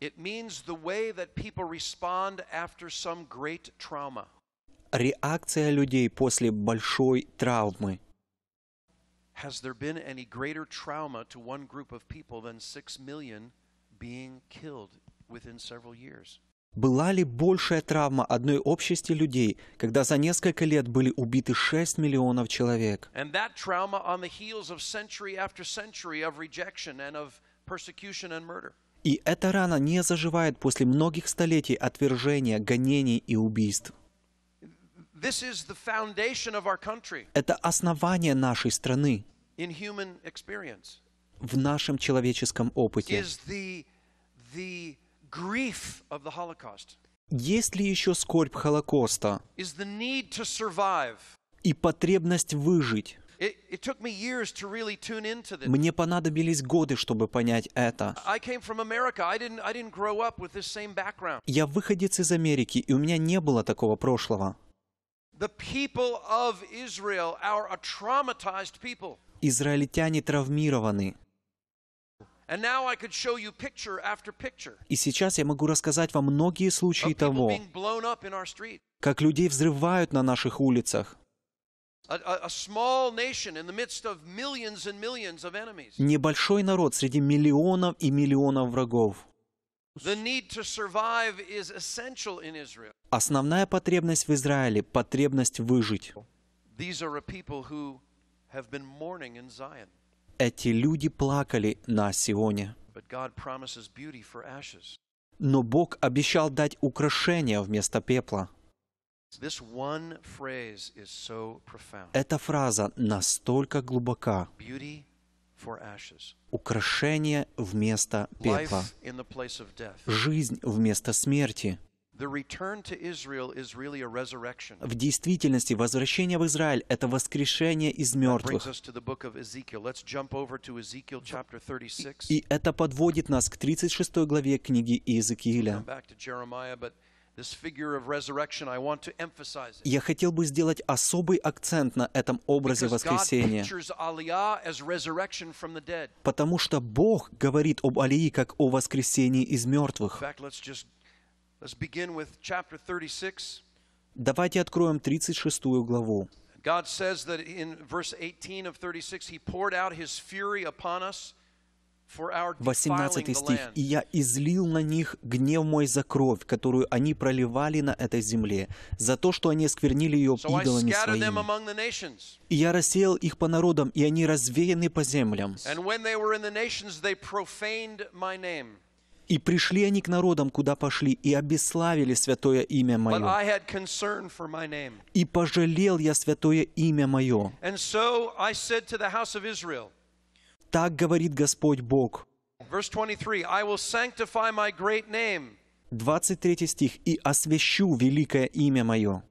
It means the way that people respond after some great trauma. Реакция людей после большой травмы. Has there been any greater trauma to one group of people than 6 million being killed within several years? Была ли большая травма одной общности людей, когда за несколько лет были убиты 6 миллионов человек? Century century persecution and murder. И эта рана не заживает после многих столетий отвержения, гонений и убийств. Это основание нашей страны в нашем человеческом опыте. Есть ли еще скорбь Холокоста? И потребность выжить? Мне понадобились годы, чтобы понять это. Я выходец из Америки, и у меня не было такого прошлого. Израильтяне травмированы. И сейчас я могу рассказать вам многие случаи того, как людей взрывают на наших улицах. Небольшой народ среди миллионов и миллионов врагов. Основная потребность в Израиле — потребность выжить. Эти люди плакали на Сионе. Но Бог обещал дать украшение вместо пепла. Эта фраза настолько глубока. Украшение вместо пепла. Жизнь вместо смерти. В действительности, возвращение в Израиль — это воскрешение из мертвых. И это подводит нас к 36 главе книги Иезекииля. Я хотел бы сделать особый акцент на этом образе воскресения, потому что Бог говорит об Алии как о воскресении из мертвых. Давайте откроем 36 главу. God says that in verse 18 of 36, He poured out His fury upon us. 18 стих. «И я излил на них гнев мой за кровь, которую они проливали на этой земле, за то, что они сквернили ее идолами своими. И я рассеял их по народам, и они развеяны по землям. И пришли они к народам, куда пошли, и обеславили святое имя Мое. И пожалел я святое имя Мое. Так говорит Господь Бог. 23 стих. «И освящу великое имя Мое».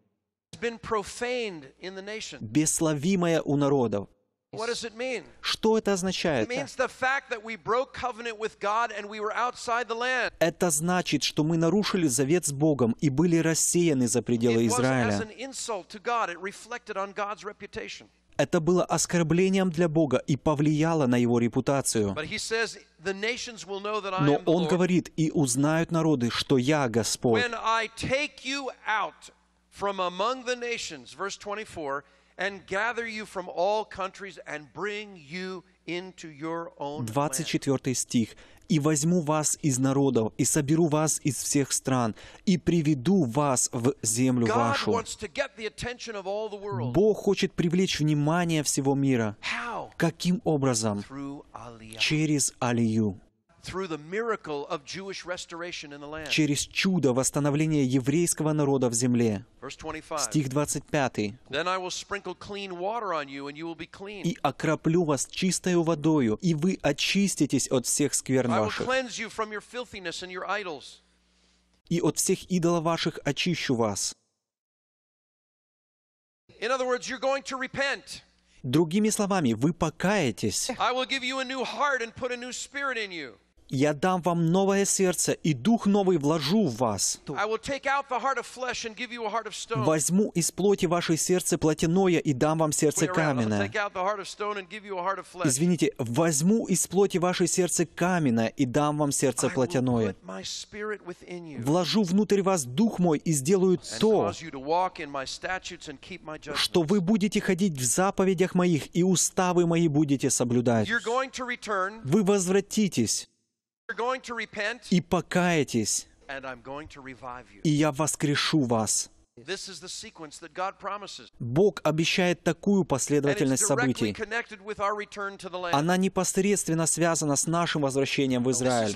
Бессловимое у народов. Что это означает? Это значит, что мы нарушили завет с Богом и были рассеяны за пределы Израиля. Это было оскорблением для Бога и повлияло на его репутацию. Но он говорит, и узнают народы, что я Господь. From among 24 стих и возьму вас из народов, и соберу вас из всех стран, и приведу вас в землю вашу». Бог хочет привлечь внимание всего мира. Каким образом? Через Алию через чудо восстановления еврейского народа в земле. Стих 25. «И окроплю вас чистою водою, и вы очиститесь от всех скверн ваших. И от всех идолов ваших очищу вас». Другими словами, вы покаетесь я дам вам новое сердце, и дух новый вложу в вас. Возьму из плоти ваше сердце плотяное и дам вам сердце каменное. Извините, возьму из плоти ваше сердце каменное и дам вам сердце плотяное. Вложу внутрь вас дух мой и сделаю то, что вы будете ходить в заповедях моих и уставы мои будете соблюдать. Вы возвратитесь и покаетесь, и я воскрешу вас. Бог обещает такую последовательность событий. Она непосредственно связана с нашим возвращением в Израиль.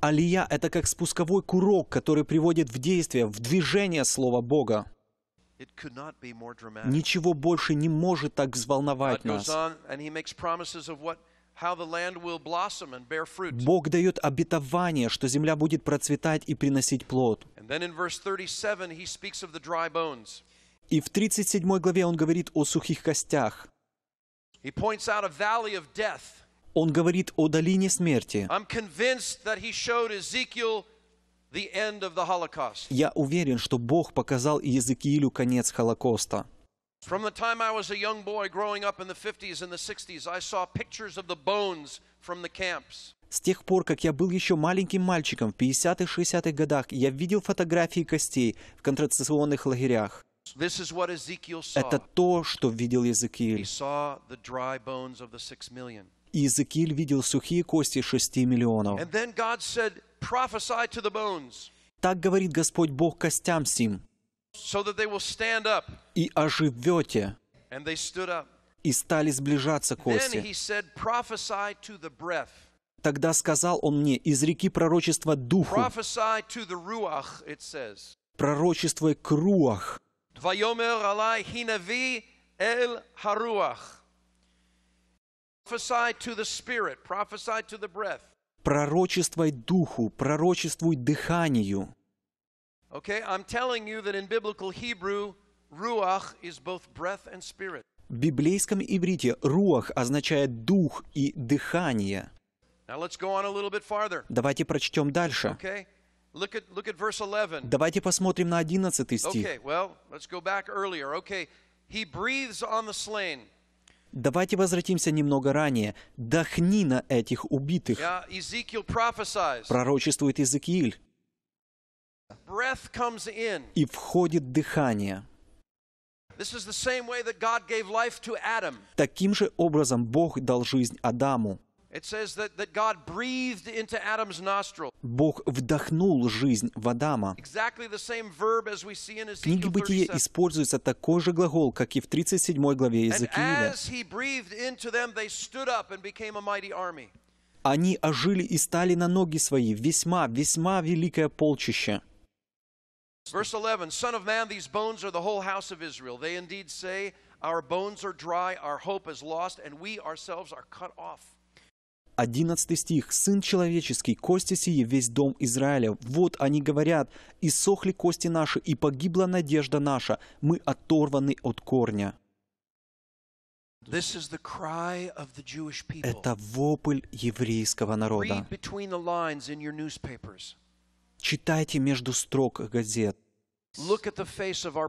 Алия — это как спусковой курок, который приводит в действие, в движение Слова Бога. Ничего больше не может так взволновать нас. Бог дает обетование, что земля будет процветать и приносить плод. И в 37 главе он говорит о сухих костях. Он говорит о долине смерти. Я уверен, что Бог показал Иезекиилю конец Холокоста. From the time I was a young boy growing up in the 50s and the 60s, I saw pictures of the bones from the camps. С тех пор, как я был еще маленьким мальчиком в 50-60-х годах, я видел фотографии костей в контрацепционных лагерях. Это то, что видел Иезекииль. Иезекииль видел сухие кости шести миллионов. Так говорит Господь Бог костям сим, и оживете. И стали сближаться кости. Тогда сказал он мне, из реки пророчества Духу, пророчествуй к Руах. Prophesy to the Spirit, prophesy to the breath пророчествуй духу, пророчествуй дыханию. Okay, I'm telling you that in biblical Hebrew, ruach is both breath and spirit. В библейском иврите руах означает дух и дыхание. Now let's go on a little bit farther. Давайте прочтем дальше. Okay? Look at, look at verse 11. Давайте посмотрим на 11 стих. Okay, well, let's go back earlier. Okay, he breathes on the slain. Давайте возвратимся немного ранее. «Дохни на этих убитых», пророчествует Иезекииль. И входит дыхание. Таким же образом Бог дал жизнь Адаму. Бог вдохнул жизнь в Адама. В книге Бытия используется такой же глагол, как и в 37 главе Иезекииля. Они ожили и стали на ноги свои, весьма, весьма великое полчище. Verse 11, Son of man, these bones are the whole house of Israel. They indeed say, Our bones are dry, our hope is lost, and we ourselves are cut off. 11 стих. «Сын человеческий, кости сие, весь дом Израиля. Вот они говорят, и сохли кости наши, и погибла надежда наша. Мы оторваны от корня». Это вопль еврейского народа. Читайте между строк газет. Look at the face of our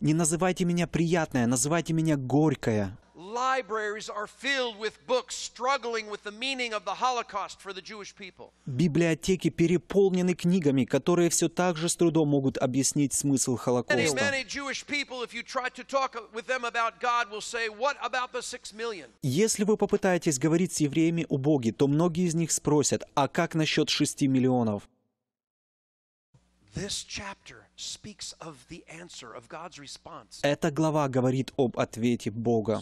Не называйте меня приятное, называйте меня горькое. Библиотеки переполнены книгами, которые все так же с трудом могут объяснить смысл Холокоста. Если вы попытаетесь говорить с евреями о Боге, то многие из них спросят, а как насчет шести миллионов? This chapter эта глава говорит об ответе Бога.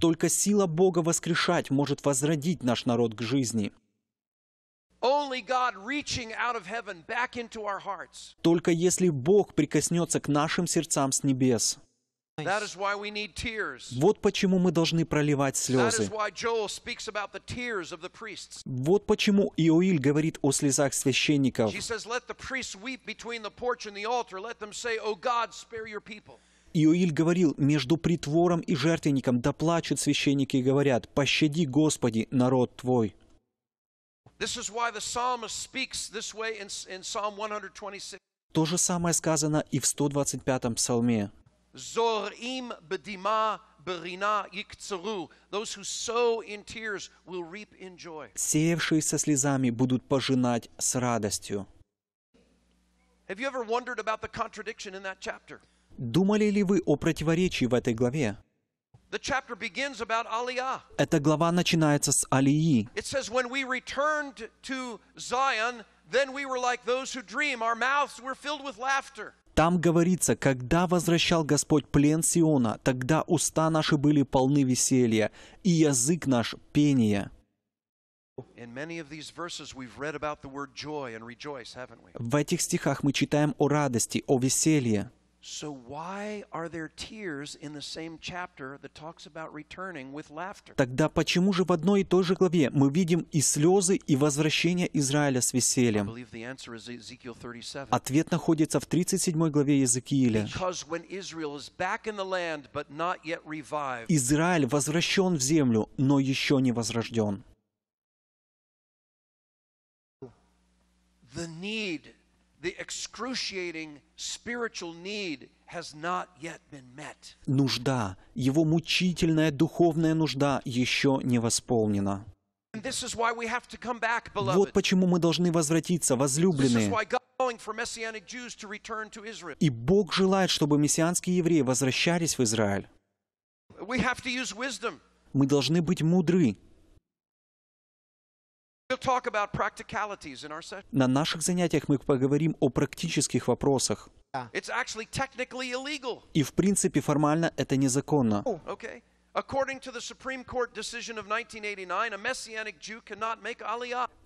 Только сила Бога воскрешать может возродить наш народ к жизни. Только если Бог прикоснется к нашим сердцам с небес. Вот почему мы должны проливать слезы. Вот почему Иоиль говорит о слезах священников. Иоиль говорил, между притвором и жертвенником доплачут да священники и говорят, «Пощади, Господи, народ Твой». То же самое сказано и в 125-м псалме. Zor'im bedima barina yiktsuru. Those who sow in tears will reap in joy. Сеявшие со слезами будут пожинать с радостью. Have you ever wondered about the contradiction in that chapter? Думали ли вы о противоречии в этой главе? The chapter begins about Aliyah. Эта глава начинается с Алии. It says, when we returned to Zion, then we were like those who dream. Our mouths were filled with laughter. Там говорится, когда возвращал Господь плен Сиона, тогда уста наши были полны веселья, и язык наш пение. В этих стихах мы читаем о радости, о веселье. So, why are there tears in the same chapter that talks about returning with laughter? Тогда почему же в одной и той же главе мы видим и слезы, и возвращение Израиля с весельем? Ответ находится в 37 главе Иезекииля. Израиль возвращен в землю, но еще не возрожден. The need Нужда, его мучительная духовная нужда еще не восполнена. Вот почему мы должны возвратиться, возлюбленные. И Бог желает, чтобы мессианские евреи возвращались в Израиль. Мы должны быть мудры. На наших занятиях мы поговорим о практических вопросах. И в принципе формально это незаконно. В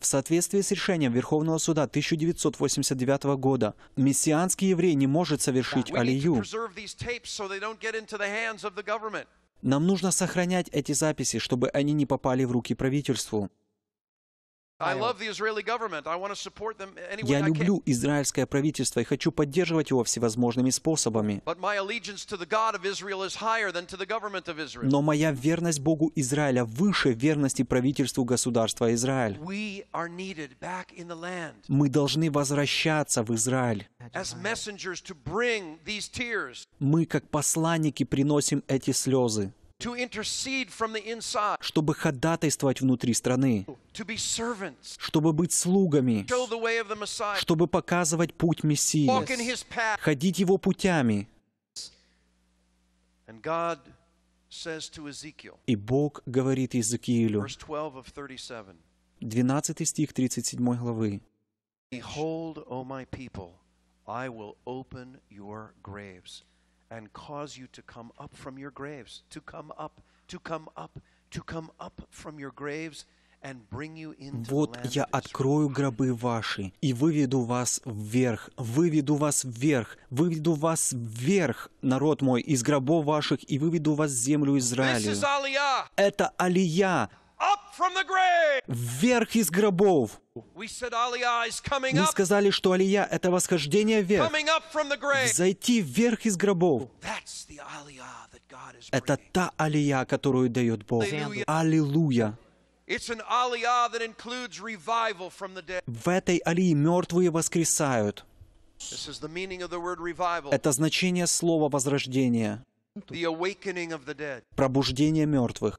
соответствии с решением Верховного суда 1989 года, мессианский еврей не может совершить алию. Нам нужно сохранять эти записи, чтобы они не попали в руки правительству. Я люблю израильское правительство и хочу поддерживать его всевозможными способами. Но моя верность Богу Израиля выше верности правительству государства Израиль. Мы должны возвращаться в Израиль. Мы, как посланники, приносим эти слезы чтобы ходатайствовать внутри страны, чтобы быть слугами, чтобы показывать путь Мессии, ходить Его путями. И Бог говорит Иезекиилю, 12 стих 37 главы, «Behold, O my people, I will open your graves» and cause you to come up from your graves, to come up, to come up, to come up from your graves. Вот я открою гробы ваши и выведу вас вверх, выведу вас вверх, выведу вас вверх, народ мой, из гробов ваших и выведу вас в землю Израилю. Это Алия, Вверх из гробов. Мы сказали, что Алия — это восхождение вверх. Зайти вверх из гробов. Это та Алия, которую дает Бог. Аллилуйя. В этой Алии мертвые воскресают. Это значение слова возрождения. Пробуждение мертвых.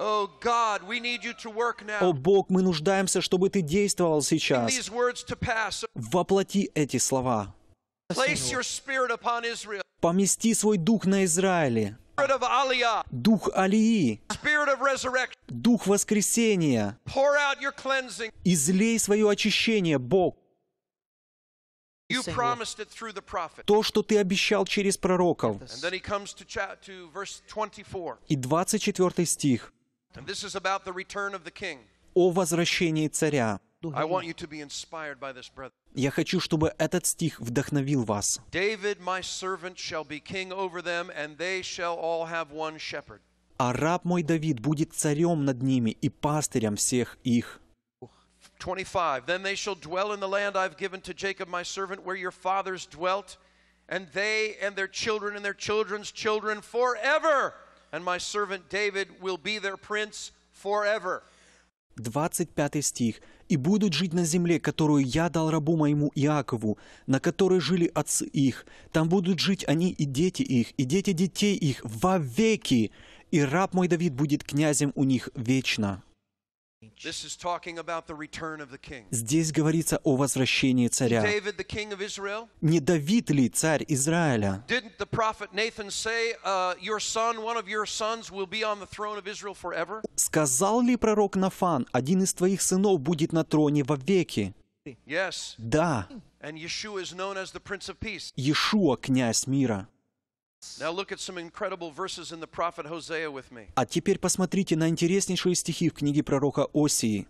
Oh, О Бог, мы нуждаемся, чтобы Ты действовал сейчас. Воплоти эти слова. Помести свой дух на Израиле. Дух Алии. Дух воскресения. Излей свое очищение, Бог. То, что ты обещал через пророков. И 24 стих. о возвращении царя. Я хочу, чтобы этот стих вдохновил вас. А раб мой Давид будет царем над ними и пастырем всех их. 25. Then they shall dwell in the land I've given to Jacob my servant, where your fathers dwelt, and they and their children and their children's children forever. and my servant David will be their prince forever. 25 стих. «И будут жить на земле, которую я дал рабу моему Иакову, на которой жили отцы их. Там будут жить они и дети их, и дети детей их вовеки. И раб мой Давид будет князем у них вечно». Здесь говорится о возвращении царя. Не Давид ли царь Израиля? Uh, Сказал ли пророк Нафан, один из твоих сынов будет на троне вовеки? Да. Иешуа – князь мира. А теперь посмотрите на интереснейшие стихи в книге пророка Осии.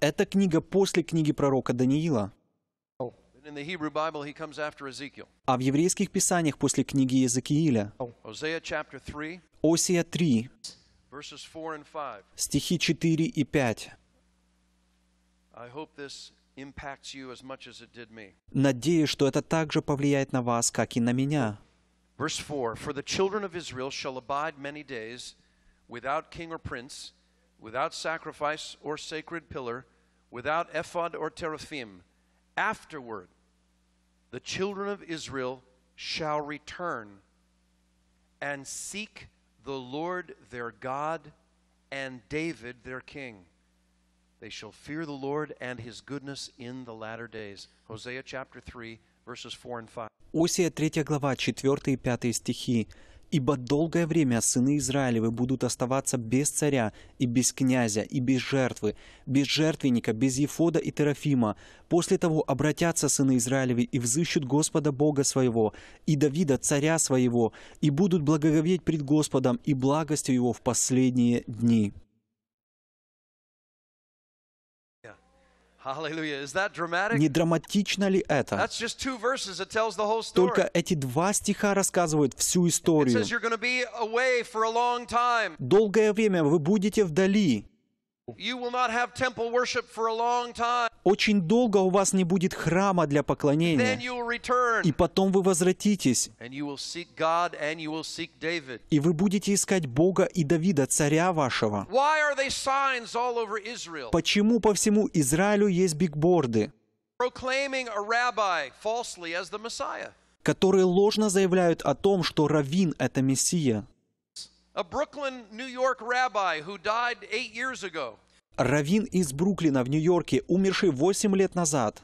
Это книга после книги пророка Даниила. А в еврейских писаниях после книги Иезекииля. Осия 3, стихи 4 и 5. Надеюсь, что это также повлияет на вас, как и на меня. Verse 4 For the children of Israel shall abide many days without king or prince, without sacrifice or sacred pillar, without ephod or teraphim. Afterward, the children of Israel shall return and seek the Lord their God and David their king. They shall fear the Lord and his goodness in the latter days. Hosea chapter 3, verses 4 and 5. Осия 3 глава, 4 и 5 стихи. «Ибо долгое время сыны Израилевы будут оставаться без царя и без князя и без жертвы, без жертвенника, без Ефода и Терафима. После того обратятся сыны Израилевы и взыщут Господа Бога своего и Давида царя своего, и будут благоговеть пред Господом и благостью его в последние дни». Не драматично ли это? Только эти два стиха рассказывают всю историю. Долгое время вы будете вдали. Очень долго у вас не будет храма для поклонения. И потом вы возвратитесь. И вы будете искать Бога и Давида, царя вашего. Почему по всему Израилю есть бигборды? которые ложно заявляют о том, что Равин — это Мессия a Brooklyn, New York rabbi who died eight years ago. Равин из Бруклина в Нью-Йорке, умерший восемь лет назад.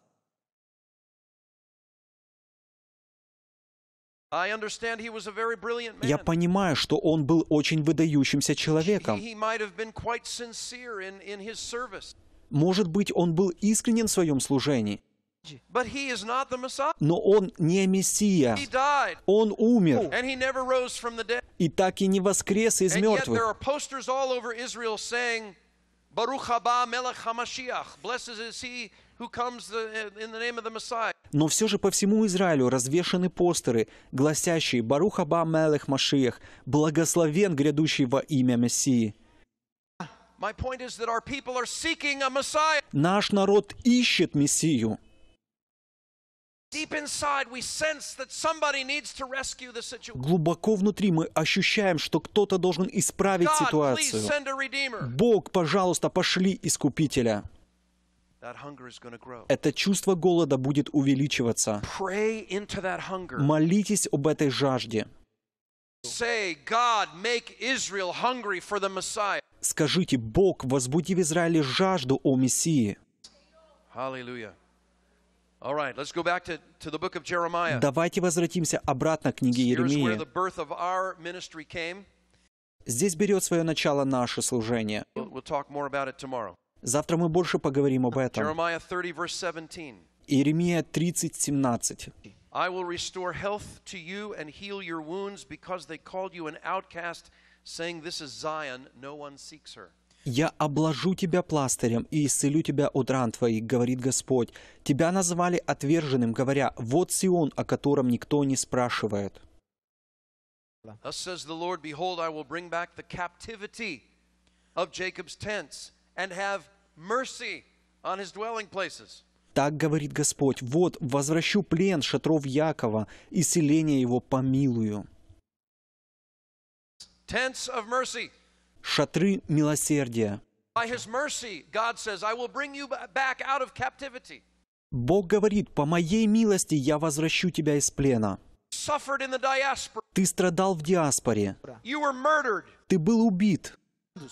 Я понимаю, что он был очень выдающимся человеком. Может быть, он был искренен в своем служении. Но он не Мессия. Он умер. И так и не воскрес из мертвых. Но все же по всему Израилю развешаны постеры, гласящие Баруха ба Мелех Машиях» — «Благословен грядущий во имя Мессии». Наш народ ищет Мессию. Глубоко внутри мы ощущаем, что кто-то должен исправить ситуацию. Бог, пожалуйста, пошли Искупителя. Это чувство голода будет увеличиваться. Молитесь об этой жажде. Скажите, Бог, возбуди в Израиле жажду о Мессии. Аллилуйя. All right, let's go back to, to the book of Jeremiah. Давайте возвратимся обратно к книге Иеремии. the birth of our ministry came. Здесь берет свое начало наше служение. We'll, talk more about it tomorrow. Завтра мы больше поговорим об этом. Jeremiah 30, verse 17. I will restore health to you and heal your wounds because they called you an outcast, saying, this is Zion, no one seeks her. Я обложу тебя пластырем и исцелю тебя от ран твоих, говорит Господь. Тебя назвали отверженным, говоря, вот Сион, о котором никто не спрашивает. Thus says the Lord, Behold, I will bring back the captivity of Jacob's tents and have mercy on his dwelling places. Так говорит Господь, вот возвращу плен шатров Якова и селение его помилую. Tents of mercy шатры милосердия. Бог говорит, по моей милости я возвращу тебя из плена. Ты страдал в диаспоре. Ты был убит.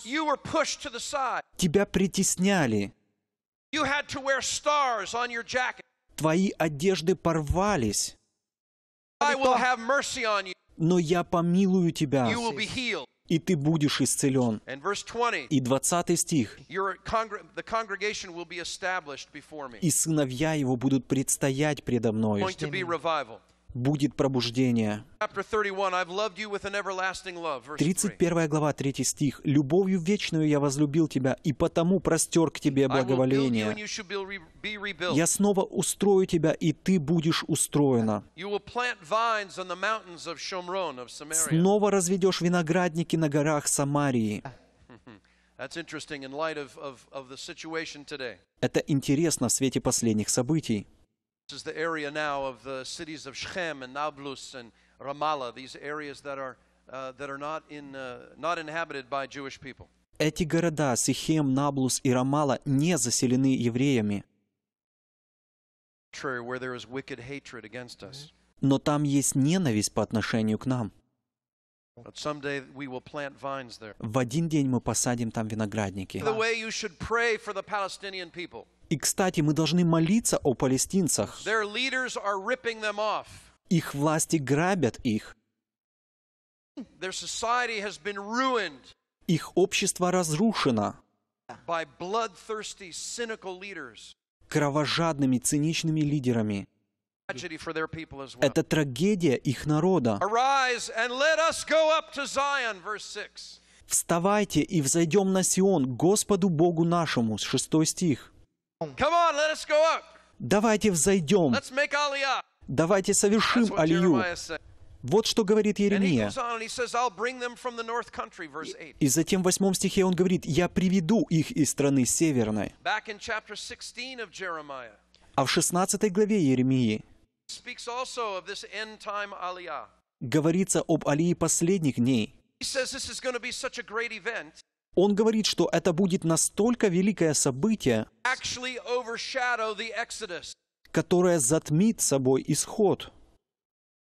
Тебя притесняли. Твои одежды порвались. Но я помилую тебя и ты будешь исцелен. И 20 стих. «И сыновья его будут предстоять предо мною» будет пробуждение. 31 глава, 3 стих. «Любовью вечную я возлюбил тебя, и потому простер к тебе благоволение. Я снова устрою тебя, и ты будешь устроена. Снова разведешь виноградники на горах Самарии». Это интересно в свете последних событий is the area now of the cities of Shechem and Nablus and Ramallah, these areas that are, uh, that are not, in, uh, not inhabited by Jewish people. Эти города Сихем, Наблус и Рамала не заселены евреями. Но там есть ненависть по отношению к нам. В один день мы посадим там виноградники. И, кстати, мы должны молиться о палестинцах. Их власти грабят их. Их общество разрушено кровожадными, циничными лидерами. Это трагедия их народа. «Вставайте и взойдем на Сион, Господу Богу нашему», шестой стих. Давайте взойдем. Давайте совершим алию. Вот что говорит Еремия. И затем в восьмом стихе он говорит, «Я приведу их из страны северной». А в шестнадцатой главе Еремии говорится об Алии последних дней. Он говорит, что это будет настолько великое событие, которое затмит собой исход.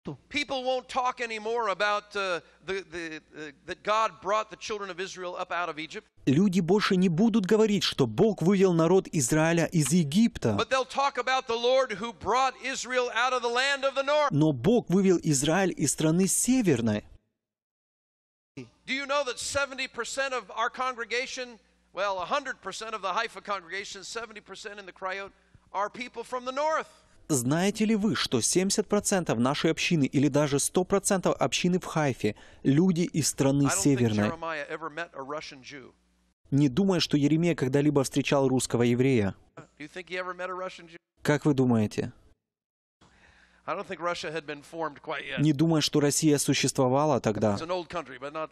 Uh, uh, Люди больше не будут говорить, что Бог вывел народ Израиля из Египта. Но Бог вывел Израиль из страны северной. Do you know that 70% of our congregation, well, 100% of the Haifa congregation, 70% in the Cryot, are people from the north? Знаете ли вы, что 70% нашей общины или даже 100% общины в Хайфе – люди из страны Северной? Не думая, что Еремия когда-либо встречал русского еврея. Как вы думаете? Не думаю, что Россия существовала тогда.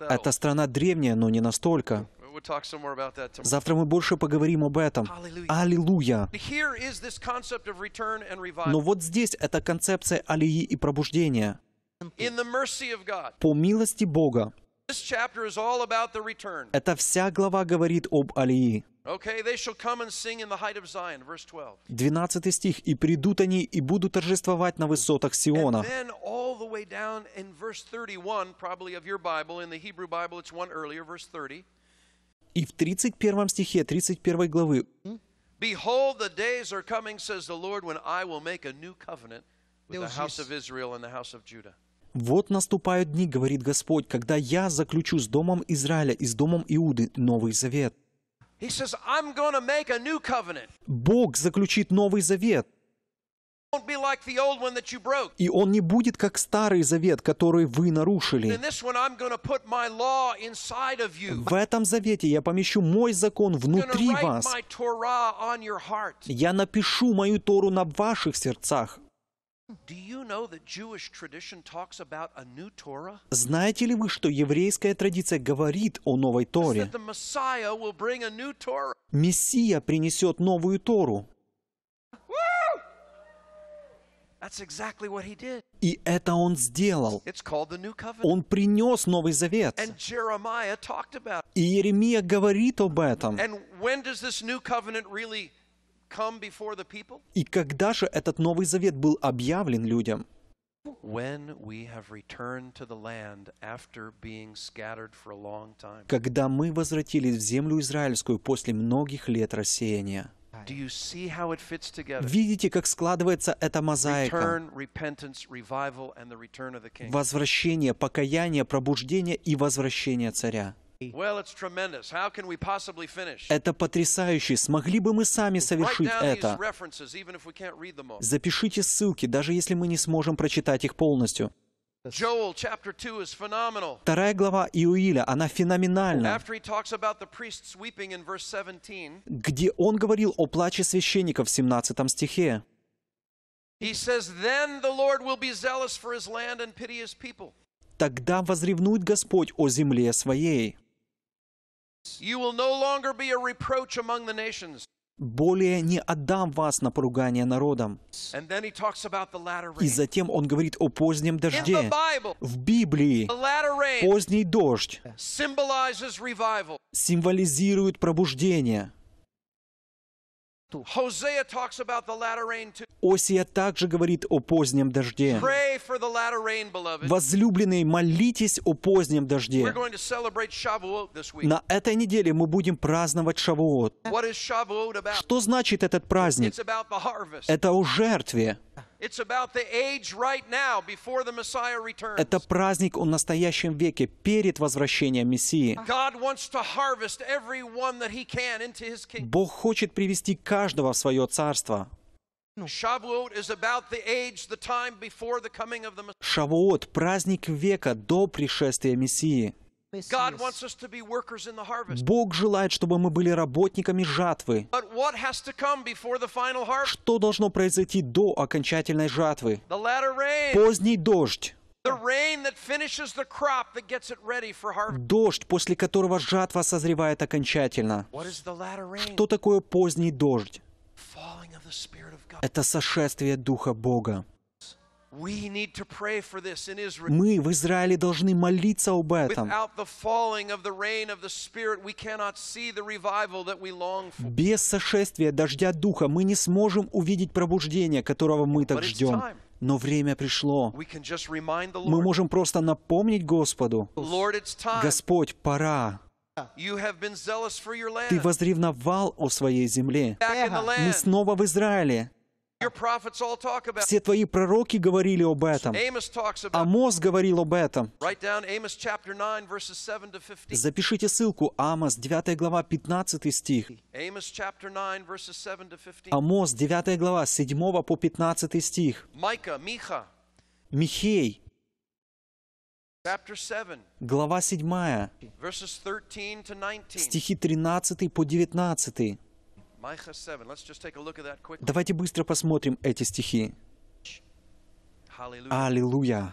Это страна древняя, но не настолько. Завтра мы больше поговорим об этом. Аллилуйя! Но вот здесь эта концепция алии и пробуждения. По милости Бога. Эта вся глава говорит об алии. 12 стих. «И придут они, и будут торжествовать на высотах Сиона». И в 31 стихе 31 главы Behold, the days are coming, says the Lord, when I will make a new covenant with the house of Israel and the house of Judah. Вот наступают дни, говорит Господь, когда я заключу с домом Израиля и с домом Иуды новый завет. Бог заключит новый завет. И он не будет как старый завет, который вы нарушили. В этом завете я помещу мой закон внутри вас. Я напишу мою Тору на ваших сердцах. Знаете ли вы, что еврейская традиция говорит о новой Торе? Мессия принесет новую Тору. И это он сделал. Он принес Новый Завет. И Еремия говорит об этом. И когда же этот Новый Завет был объявлен людям? Когда мы возвратились в землю израильскую после многих лет рассеяния. Видите, как складывается эта мозаика? Возвращение, покаяние, пробуждение и возвращение царя. Это потрясающе. Смогли бы мы сами совершить это? Запишите ссылки, даже если мы не сможем прочитать их полностью. Вторая глава Иуиля, она феноменальна. Где он говорил о плаче священников в 17 стихе. Тогда возревнует Господь о земле своей более не отдам вас на поругание народам. И затем он говорит о позднем дожде. В Библии поздний дождь символизирует пробуждение. Осия также говорит о позднем дожде. Возлюбленные, молитесь о позднем дожде. На этой неделе мы будем праздновать Шавуот. Что значит этот праздник? Это о жертве. Это праздник о настоящем веке, перед возвращением Мессии. Бог хочет привести каждого в свое царство. Шавуот – праздник века до пришествия Мессии. Бог желает, чтобы мы были работниками жатвы. Что должно произойти до окончательной жатвы? Поздний дождь. Дождь, после которого жатва созревает окончательно. Что такое поздний дождь? Это сошествие Духа Бога. Мы в Израиле должны молиться об этом. Без сошествия дождя Духа мы не сможем увидеть пробуждение, которого мы так ждем. Но время пришло. Мы можем просто напомнить Господу, «Господь, пора». Ты возревновал о своей земле. Мы снова в Израиле. Все твои пророки говорили об этом. Амос говорил об этом. Запишите ссылку Амос, 9 глава, 15 стих. Амос, 9 глава, 7 по 15 стих. Михей, глава 7, стихи 13 по 19. Давайте быстро посмотрим эти стихи. Аллилуйя.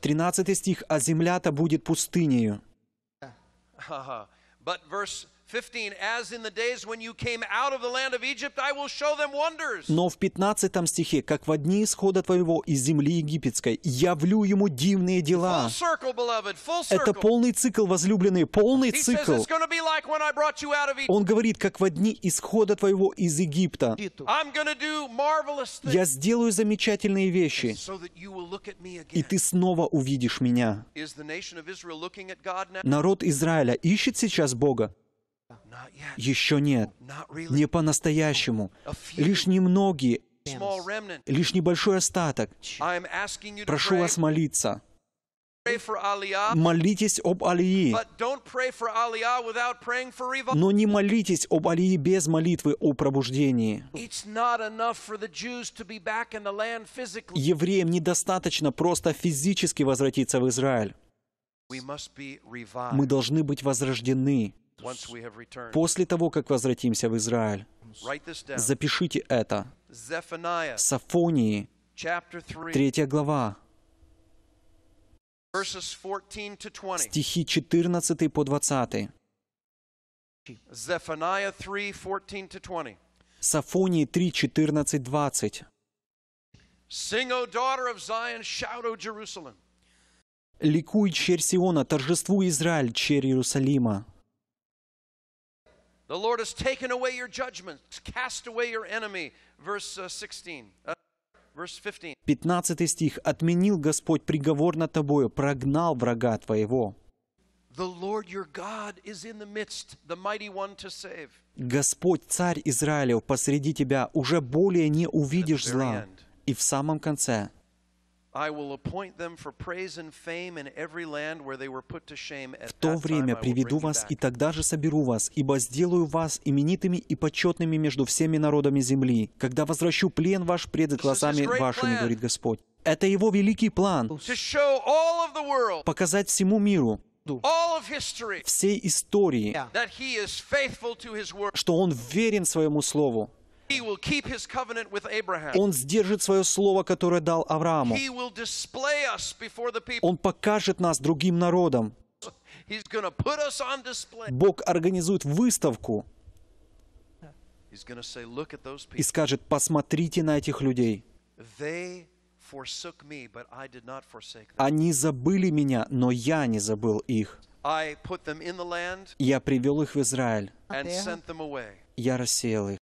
13 стих, «А земля-то будет пустынею». 15, as in the days when you came out of the land of Egypt, I will show them wonders. Но в 15 стихе, как в дни исхода твоего из земли египетской, явлю ему дивные дела. Full circle, beloved, full circle. Это полный цикл, возлюбленные, полный He цикл. Says, It's gonna be like when I brought you out of Egypt. Он говорит, как во дни исхода твоего из Египта. I'm gonna do marvelous things. Я сделаю замечательные вещи, so that you will look at me again. и ты снова увидишь меня. Is the nation of Israel looking at God now? Народ Израиля ищет сейчас Бога. Еще нет. Не по-настоящему. Лишь немногие, лишь небольшой остаток. Прошу вас молиться. Молитесь об Алии. Но не молитесь об Алии без молитвы о пробуждении. Евреям недостаточно просто физически возвратиться в Израиль. Мы должны быть возрождены после того, как возвратимся в Израиль. Запишите это. Сафонии, 3 глава, стихи 14 по 20. Сафонии 3, 14, 20. Sing, O daughter Ликуй, черь Сиона, торжествуй, Израиль, черь Иерусалима. The Lord has taken away your judgments, cast away your enemy. Verse 16. Uh, verse 15. 15 стих. «Отменил Господь приговор над тобою, прогнал врага твоего». The Lord your God is in the midst, the mighty one to save. Господь, Царь Израилев, посреди тебя, уже более не увидишь зла. И в самом конце – В то время приведу вас и тогда же соберу вас, ибо сделаю вас именитыми и почетными между всеми народами земли, когда возвращу плен ваш пред глазами вашими, говорит Господь. Это Его великий план показать всему миру, всей истории, что Он верен Своему Слову. Он сдержит свое слово, которое дал Аврааму. Он покажет нас другим народам. Бог организует выставку и скажет, посмотрите на этих людей. Они забыли меня, но я не забыл их. Я привел их в Израиль. Я рассеял их.